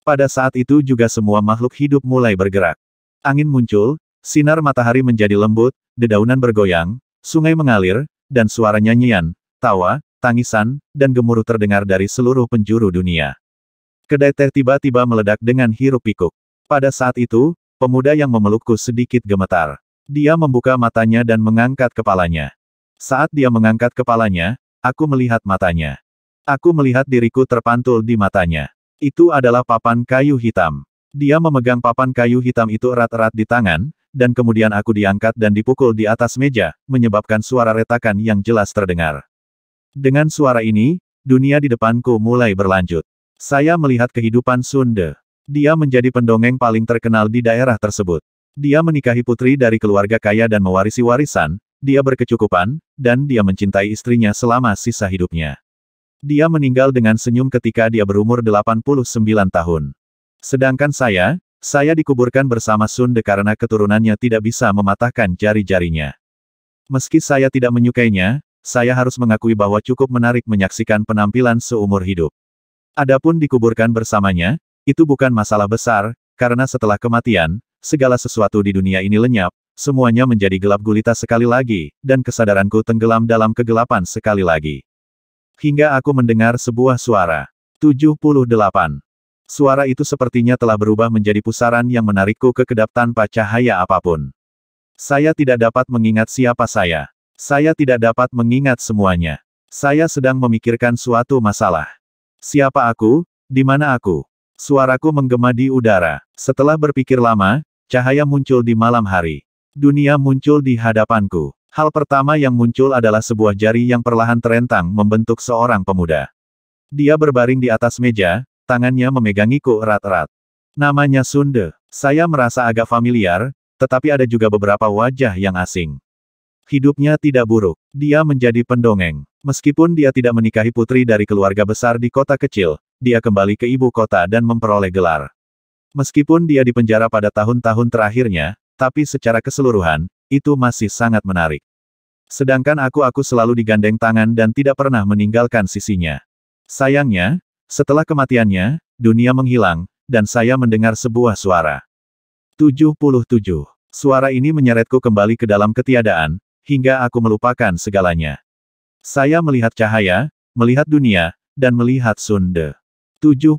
Pada saat itu juga semua makhluk hidup mulai bergerak. Angin muncul, sinar matahari menjadi lembut, dedaunan bergoyang, sungai mengalir, dan suara nyanyian, tawa, tangisan, dan gemuruh terdengar dari seluruh penjuru dunia. Kedai teh tiba-tiba meledak dengan hirup pikuk. Pada saat itu, pemuda yang memelukku sedikit gemetar. Dia membuka matanya dan mengangkat kepalanya. Saat dia mengangkat kepalanya, aku melihat matanya. Aku melihat diriku terpantul di matanya. Itu adalah papan kayu hitam. Dia memegang papan kayu hitam itu erat-erat di tangan, dan kemudian aku diangkat dan dipukul di atas meja, menyebabkan suara retakan yang jelas terdengar. Dengan suara ini, dunia di depanku mulai berlanjut. Saya melihat kehidupan Sunde. Dia menjadi pendongeng paling terkenal di daerah tersebut. Dia menikahi putri dari keluarga kaya dan mewarisi warisan, dia berkecukupan, dan dia mencintai istrinya selama sisa hidupnya. Dia meninggal dengan senyum ketika dia berumur 89 tahun. Sedangkan saya, saya dikuburkan bersama Sun Sunde karena keturunannya tidak bisa mematahkan jari-jarinya. Meski saya tidak menyukainya, saya harus mengakui bahwa cukup menarik menyaksikan penampilan seumur hidup. Adapun dikuburkan bersamanya, itu bukan masalah besar, karena setelah kematian, segala sesuatu di dunia ini lenyap, semuanya menjadi gelap gulita sekali lagi, dan kesadaranku tenggelam dalam kegelapan sekali lagi. Hingga aku mendengar sebuah suara. 78. Suara itu sepertinya telah berubah menjadi pusaran yang menarikku ke kedap tanpa cahaya apapun. Saya tidak dapat mengingat siapa saya. Saya tidak dapat mengingat semuanya. Saya sedang memikirkan suatu masalah. Siapa aku? Di mana aku? Suaraku menggema di udara. Setelah berpikir lama, cahaya muncul di malam hari. Dunia muncul di hadapanku. Hal pertama yang muncul adalah sebuah jari yang perlahan terentang membentuk seorang pemuda. Dia berbaring di atas meja, tangannya memegangiku erat-erat. Namanya Sunde. Saya merasa agak familiar, tetapi ada juga beberapa wajah yang asing. Hidupnya tidak buruk. Dia menjadi pendongeng. Meskipun dia tidak menikahi putri dari keluarga besar di kota kecil, dia kembali ke ibu kota dan memperoleh gelar. Meskipun dia dipenjara pada tahun-tahun terakhirnya, tapi secara keseluruhan, itu masih sangat menarik. Sedangkan aku-aku selalu digandeng tangan dan tidak pernah meninggalkan sisinya. Sayangnya, setelah kematiannya, dunia menghilang, dan saya mendengar sebuah suara. 77. Suara ini menyeretku kembali ke dalam ketiadaan, hingga aku melupakan segalanya. Saya melihat cahaya, melihat dunia, dan melihat Sunde. 76.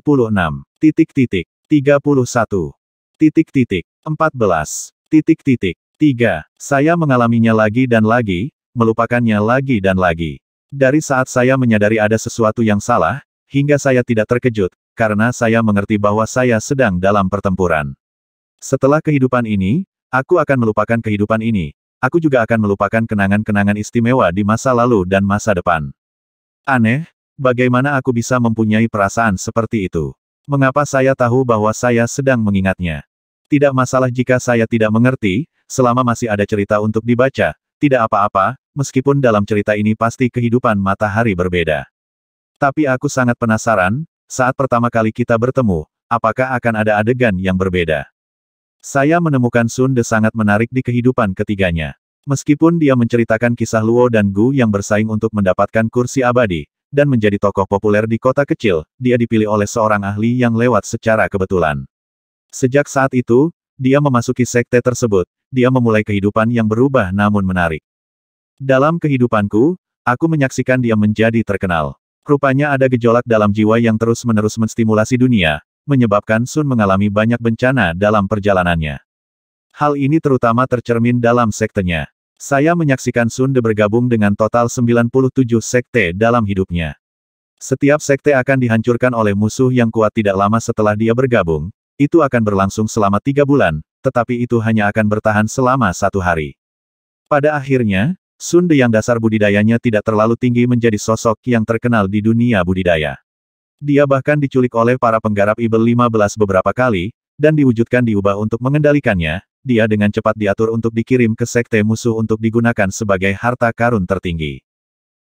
Titik titik. 31. Titik titik. 14. Titik titik. 3. Saya mengalaminya lagi dan lagi, melupakannya lagi dan lagi. Dari saat saya menyadari ada sesuatu yang salah, hingga saya tidak terkejut, karena saya mengerti bahwa saya sedang dalam pertempuran. Setelah kehidupan ini, aku akan melupakan kehidupan ini. Aku juga akan melupakan kenangan-kenangan istimewa di masa lalu dan masa depan. Aneh, bagaimana aku bisa mempunyai perasaan seperti itu? Mengapa saya tahu bahwa saya sedang mengingatnya? Tidak masalah jika saya tidak mengerti, selama masih ada cerita untuk dibaca, tidak apa-apa, meskipun dalam cerita ini pasti kehidupan matahari berbeda. Tapi aku sangat penasaran, saat pertama kali kita bertemu, apakah akan ada adegan yang berbeda? Saya menemukan Sun De sangat menarik di kehidupan ketiganya. Meskipun dia menceritakan kisah Luo dan Gu yang bersaing untuk mendapatkan kursi abadi, dan menjadi tokoh populer di kota kecil, dia dipilih oleh seorang ahli yang lewat secara kebetulan. Sejak saat itu, dia memasuki sekte tersebut, dia memulai kehidupan yang berubah namun menarik. Dalam kehidupanku, aku menyaksikan dia menjadi terkenal. Rupanya ada gejolak dalam jiwa yang terus-menerus menstimulasi dunia, menyebabkan Sun mengalami banyak bencana dalam perjalanannya. Hal ini terutama tercermin dalam sektenya. Saya menyaksikan Sun de bergabung dengan total 97 sekte dalam hidupnya. Setiap sekte akan dihancurkan oleh musuh yang kuat tidak lama setelah dia bergabung, itu akan berlangsung selama tiga bulan, tetapi itu hanya akan bertahan selama satu hari. Pada akhirnya, Sun De yang dasar budidayanya tidak terlalu tinggi menjadi sosok yang terkenal di dunia budidaya. Dia bahkan diculik oleh para penggarap Ibel 15 beberapa kali, dan diwujudkan diubah untuk mengendalikannya, dia dengan cepat diatur untuk dikirim ke sekte musuh untuk digunakan sebagai harta karun tertinggi.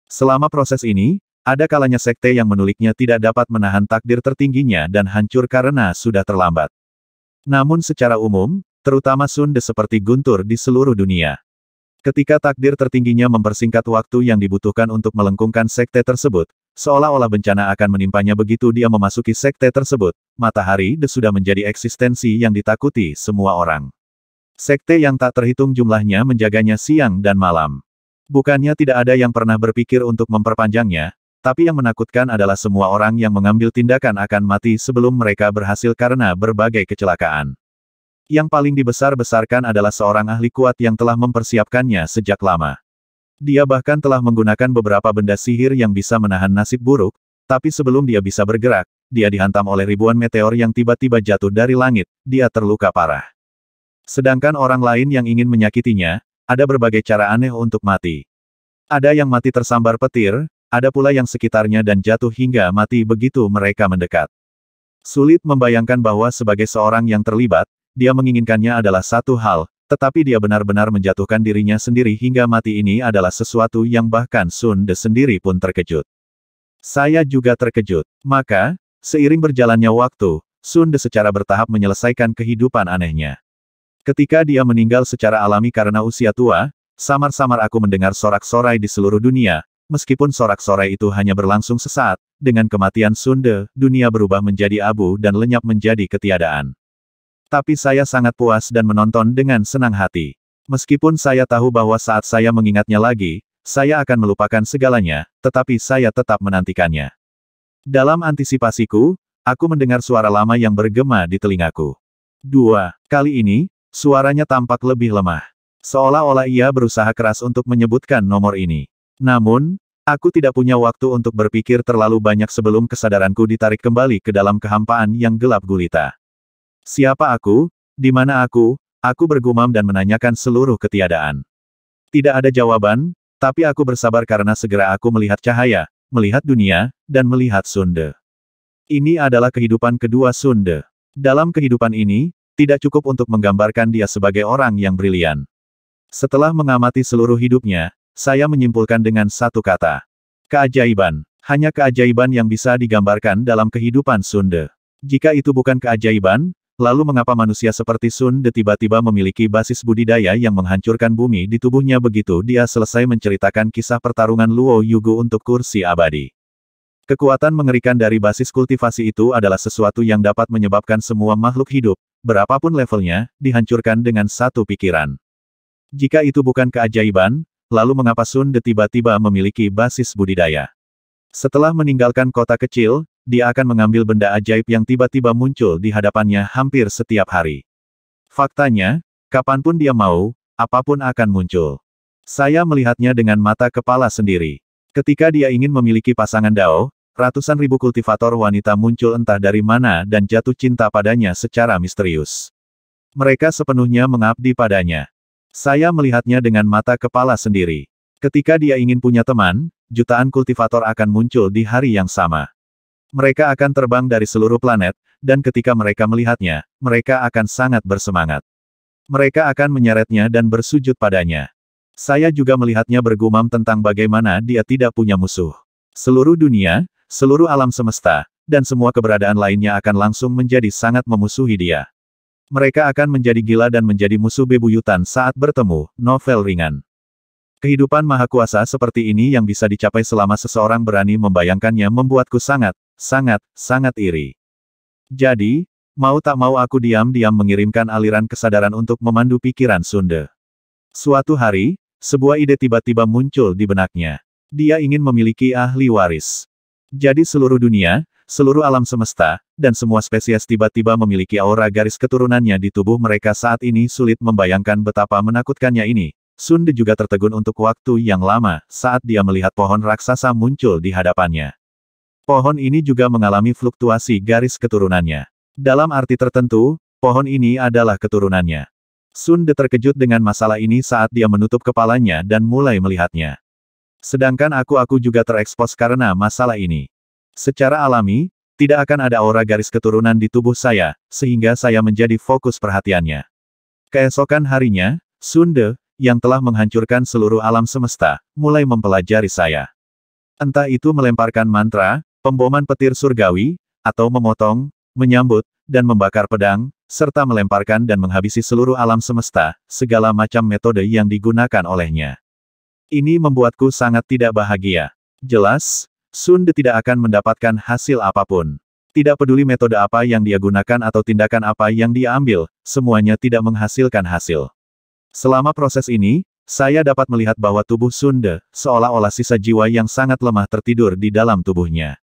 Selama proses ini, ada kalanya sekte yang menuliknya tidak dapat menahan takdir tertingginya dan hancur karena sudah terlambat. Namun secara umum, terutama Sunde seperti guntur di seluruh dunia. Ketika takdir tertingginya mempersingkat waktu yang dibutuhkan untuk melengkungkan sekte tersebut, seolah-olah bencana akan menimpanya begitu dia memasuki sekte tersebut, matahari sudah menjadi eksistensi yang ditakuti semua orang. Sekte yang tak terhitung jumlahnya menjaganya siang dan malam. Bukannya tidak ada yang pernah berpikir untuk memperpanjangnya, tapi yang menakutkan adalah semua orang yang mengambil tindakan akan mati sebelum mereka berhasil karena berbagai kecelakaan. Yang paling dibesar-besarkan adalah seorang ahli kuat yang telah mempersiapkannya sejak lama. Dia bahkan telah menggunakan beberapa benda sihir yang bisa menahan nasib buruk, tapi sebelum dia bisa bergerak, dia dihantam oleh ribuan meteor yang tiba-tiba jatuh dari langit, dia terluka parah. Sedangkan orang lain yang ingin menyakitinya, ada berbagai cara aneh untuk mati. Ada yang mati tersambar petir, ada pula yang sekitarnya dan jatuh hingga mati begitu mereka mendekat. Sulit membayangkan bahwa sebagai seorang yang terlibat, dia menginginkannya adalah satu hal, tetapi dia benar-benar menjatuhkan dirinya sendiri hingga mati ini adalah sesuatu yang bahkan Sun De sendiri pun terkejut. Saya juga terkejut. Maka, seiring berjalannya waktu, Sun De secara bertahap menyelesaikan kehidupan anehnya. Ketika dia meninggal secara alami karena usia tua, samar-samar aku mendengar sorak-sorai di seluruh dunia, meskipun sorak-sorai itu hanya berlangsung sesaat, dengan kematian Sunde, dunia berubah menjadi abu dan lenyap menjadi ketiadaan. Tapi saya sangat puas dan menonton dengan senang hati. Meskipun saya tahu bahwa saat saya mengingatnya lagi, saya akan melupakan segalanya, tetapi saya tetap menantikannya. Dalam antisipasiku, aku mendengar suara lama yang bergema di telingaku. Dua, kali ini, suaranya tampak lebih lemah. Seolah-olah ia berusaha keras untuk menyebutkan nomor ini. Namun, Aku tidak punya waktu untuk berpikir terlalu banyak sebelum kesadaranku ditarik kembali ke dalam kehampaan yang gelap gulita. Siapa aku? Di mana aku? Aku bergumam dan menanyakan seluruh ketiadaan. Tidak ada jawaban, tapi aku bersabar karena segera aku melihat cahaya, melihat dunia, dan melihat Sunde. Ini adalah kehidupan kedua Sunde. Dalam kehidupan ini, tidak cukup untuk menggambarkan dia sebagai orang yang brilian. Setelah mengamati seluruh hidupnya, saya menyimpulkan dengan satu kata. Keajaiban. Hanya keajaiban yang bisa digambarkan dalam kehidupan Sunde. Jika itu bukan keajaiban, Lalu mengapa manusia seperti Sun tiba-tiba memiliki basis budidaya yang menghancurkan bumi di tubuhnya begitu dia selesai menceritakan kisah pertarungan Luo Yugu untuk kursi abadi. Kekuatan mengerikan dari basis kultivasi itu adalah sesuatu yang dapat menyebabkan semua makhluk hidup, berapapun levelnya, dihancurkan dengan satu pikiran. Jika itu bukan keajaiban, lalu mengapa Sun tiba-tiba memiliki basis budidaya? Setelah meninggalkan kota kecil, dia akan mengambil benda ajaib yang tiba-tiba muncul di hadapannya hampir setiap hari. Faktanya, kapanpun dia mau, apapun akan muncul. Saya melihatnya dengan mata kepala sendiri. Ketika dia ingin memiliki pasangan Dao, ratusan ribu kultivator wanita muncul entah dari mana dan jatuh cinta padanya secara misterius. Mereka sepenuhnya mengabdi padanya. Saya melihatnya dengan mata kepala sendiri. Ketika dia ingin punya teman, jutaan kultivator akan muncul di hari yang sama. Mereka akan terbang dari seluruh planet, dan ketika mereka melihatnya, mereka akan sangat bersemangat. Mereka akan menyeretnya dan bersujud padanya. Saya juga melihatnya bergumam tentang bagaimana dia tidak punya musuh. Seluruh dunia, seluruh alam semesta, dan semua keberadaan lainnya akan langsung menjadi sangat memusuhi dia. Mereka akan menjadi gila dan menjadi musuh bebuyutan saat bertemu, novel ringan. Kehidupan maha kuasa seperti ini yang bisa dicapai selama seseorang berani membayangkannya membuatku sangat Sangat, sangat iri. Jadi, mau tak mau aku diam-diam mengirimkan aliran kesadaran untuk memandu pikiran Sunde. Suatu hari, sebuah ide tiba-tiba muncul di benaknya. Dia ingin memiliki ahli waris. Jadi seluruh dunia, seluruh alam semesta, dan semua spesies tiba-tiba memiliki aura garis keturunannya di tubuh mereka saat ini sulit membayangkan betapa menakutkannya ini. Sunde juga tertegun untuk waktu yang lama saat dia melihat pohon raksasa muncul di hadapannya. Pohon ini juga mengalami fluktuasi garis keturunannya. Dalam arti tertentu, pohon ini adalah keturunannya. Sun De terkejut dengan masalah ini saat dia menutup kepalanya dan mulai melihatnya. Sedangkan aku-aku juga terekspos karena masalah ini. Secara alami, tidak akan ada aura garis keturunan di tubuh saya, sehingga saya menjadi fokus perhatiannya. Keesokan harinya, Sunde, yang telah menghancurkan seluruh alam semesta, mulai mempelajari saya. Entah itu melemparkan mantra, pemboman petir surgawi, atau memotong, menyambut, dan membakar pedang, serta melemparkan dan menghabisi seluruh alam semesta, segala macam metode yang digunakan olehnya. Ini membuatku sangat tidak bahagia. Jelas, De tidak akan mendapatkan hasil apapun. Tidak peduli metode apa yang dia gunakan atau tindakan apa yang dia ambil, semuanya tidak menghasilkan hasil. Selama proses ini, saya dapat melihat bahwa tubuh Sunde, seolah-olah sisa jiwa yang sangat lemah tertidur di dalam tubuhnya.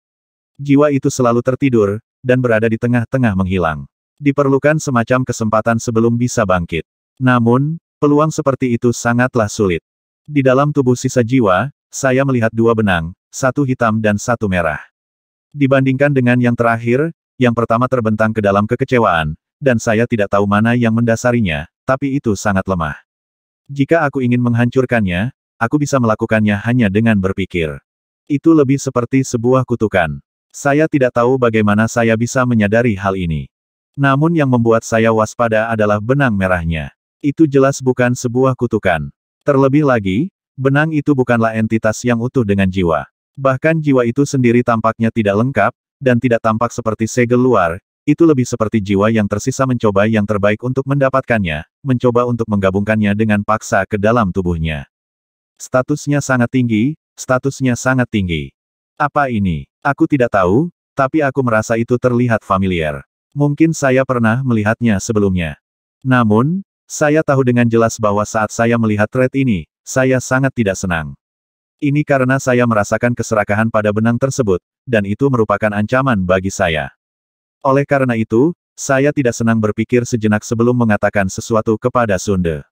Jiwa itu selalu tertidur, dan berada di tengah-tengah menghilang. Diperlukan semacam kesempatan sebelum bisa bangkit. Namun, peluang seperti itu sangatlah sulit. Di dalam tubuh sisa jiwa, saya melihat dua benang, satu hitam dan satu merah. Dibandingkan dengan yang terakhir, yang pertama terbentang ke dalam kekecewaan, dan saya tidak tahu mana yang mendasarinya, tapi itu sangat lemah. Jika aku ingin menghancurkannya, aku bisa melakukannya hanya dengan berpikir. Itu lebih seperti sebuah kutukan. Saya tidak tahu bagaimana saya bisa menyadari hal ini. Namun yang membuat saya waspada adalah benang merahnya. Itu jelas bukan sebuah kutukan. Terlebih lagi, benang itu bukanlah entitas yang utuh dengan jiwa. Bahkan jiwa itu sendiri tampaknya tidak lengkap, dan tidak tampak seperti segel luar, itu lebih seperti jiwa yang tersisa mencoba yang terbaik untuk mendapatkannya, mencoba untuk menggabungkannya dengan paksa ke dalam tubuhnya. Statusnya sangat tinggi, statusnya sangat tinggi. Apa ini? Aku tidak tahu, tapi aku merasa itu terlihat familiar. Mungkin saya pernah melihatnya sebelumnya. Namun, saya tahu dengan jelas bahwa saat saya melihat thread ini, saya sangat tidak senang. Ini karena saya merasakan keserakahan pada benang tersebut, dan itu merupakan ancaman bagi saya. Oleh karena itu, saya tidak senang berpikir sejenak sebelum mengatakan sesuatu kepada Sunde.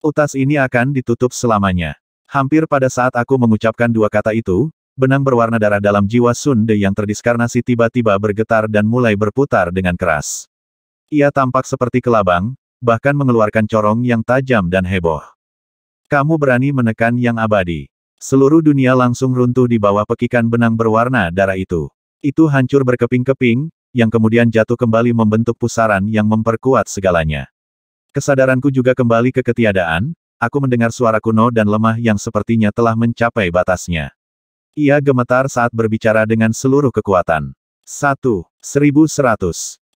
Utas ini akan ditutup selamanya. Hampir pada saat aku mengucapkan dua kata itu, benang berwarna darah dalam jiwa Sunde yang terdiskarnasi tiba-tiba bergetar dan mulai berputar dengan keras. Ia tampak seperti kelabang, bahkan mengeluarkan corong yang tajam dan heboh. Kamu berani menekan yang abadi. Seluruh dunia langsung runtuh di bawah pekikan benang berwarna darah itu. Itu hancur berkeping-keping, yang kemudian jatuh kembali membentuk pusaran yang memperkuat segalanya. Kesadaranku juga kembali ke ketiadaan, aku mendengar suara kuno dan lemah yang sepertinya telah mencapai batasnya. Ia gemetar saat berbicara dengan seluruh kekuatan. 1. 1100.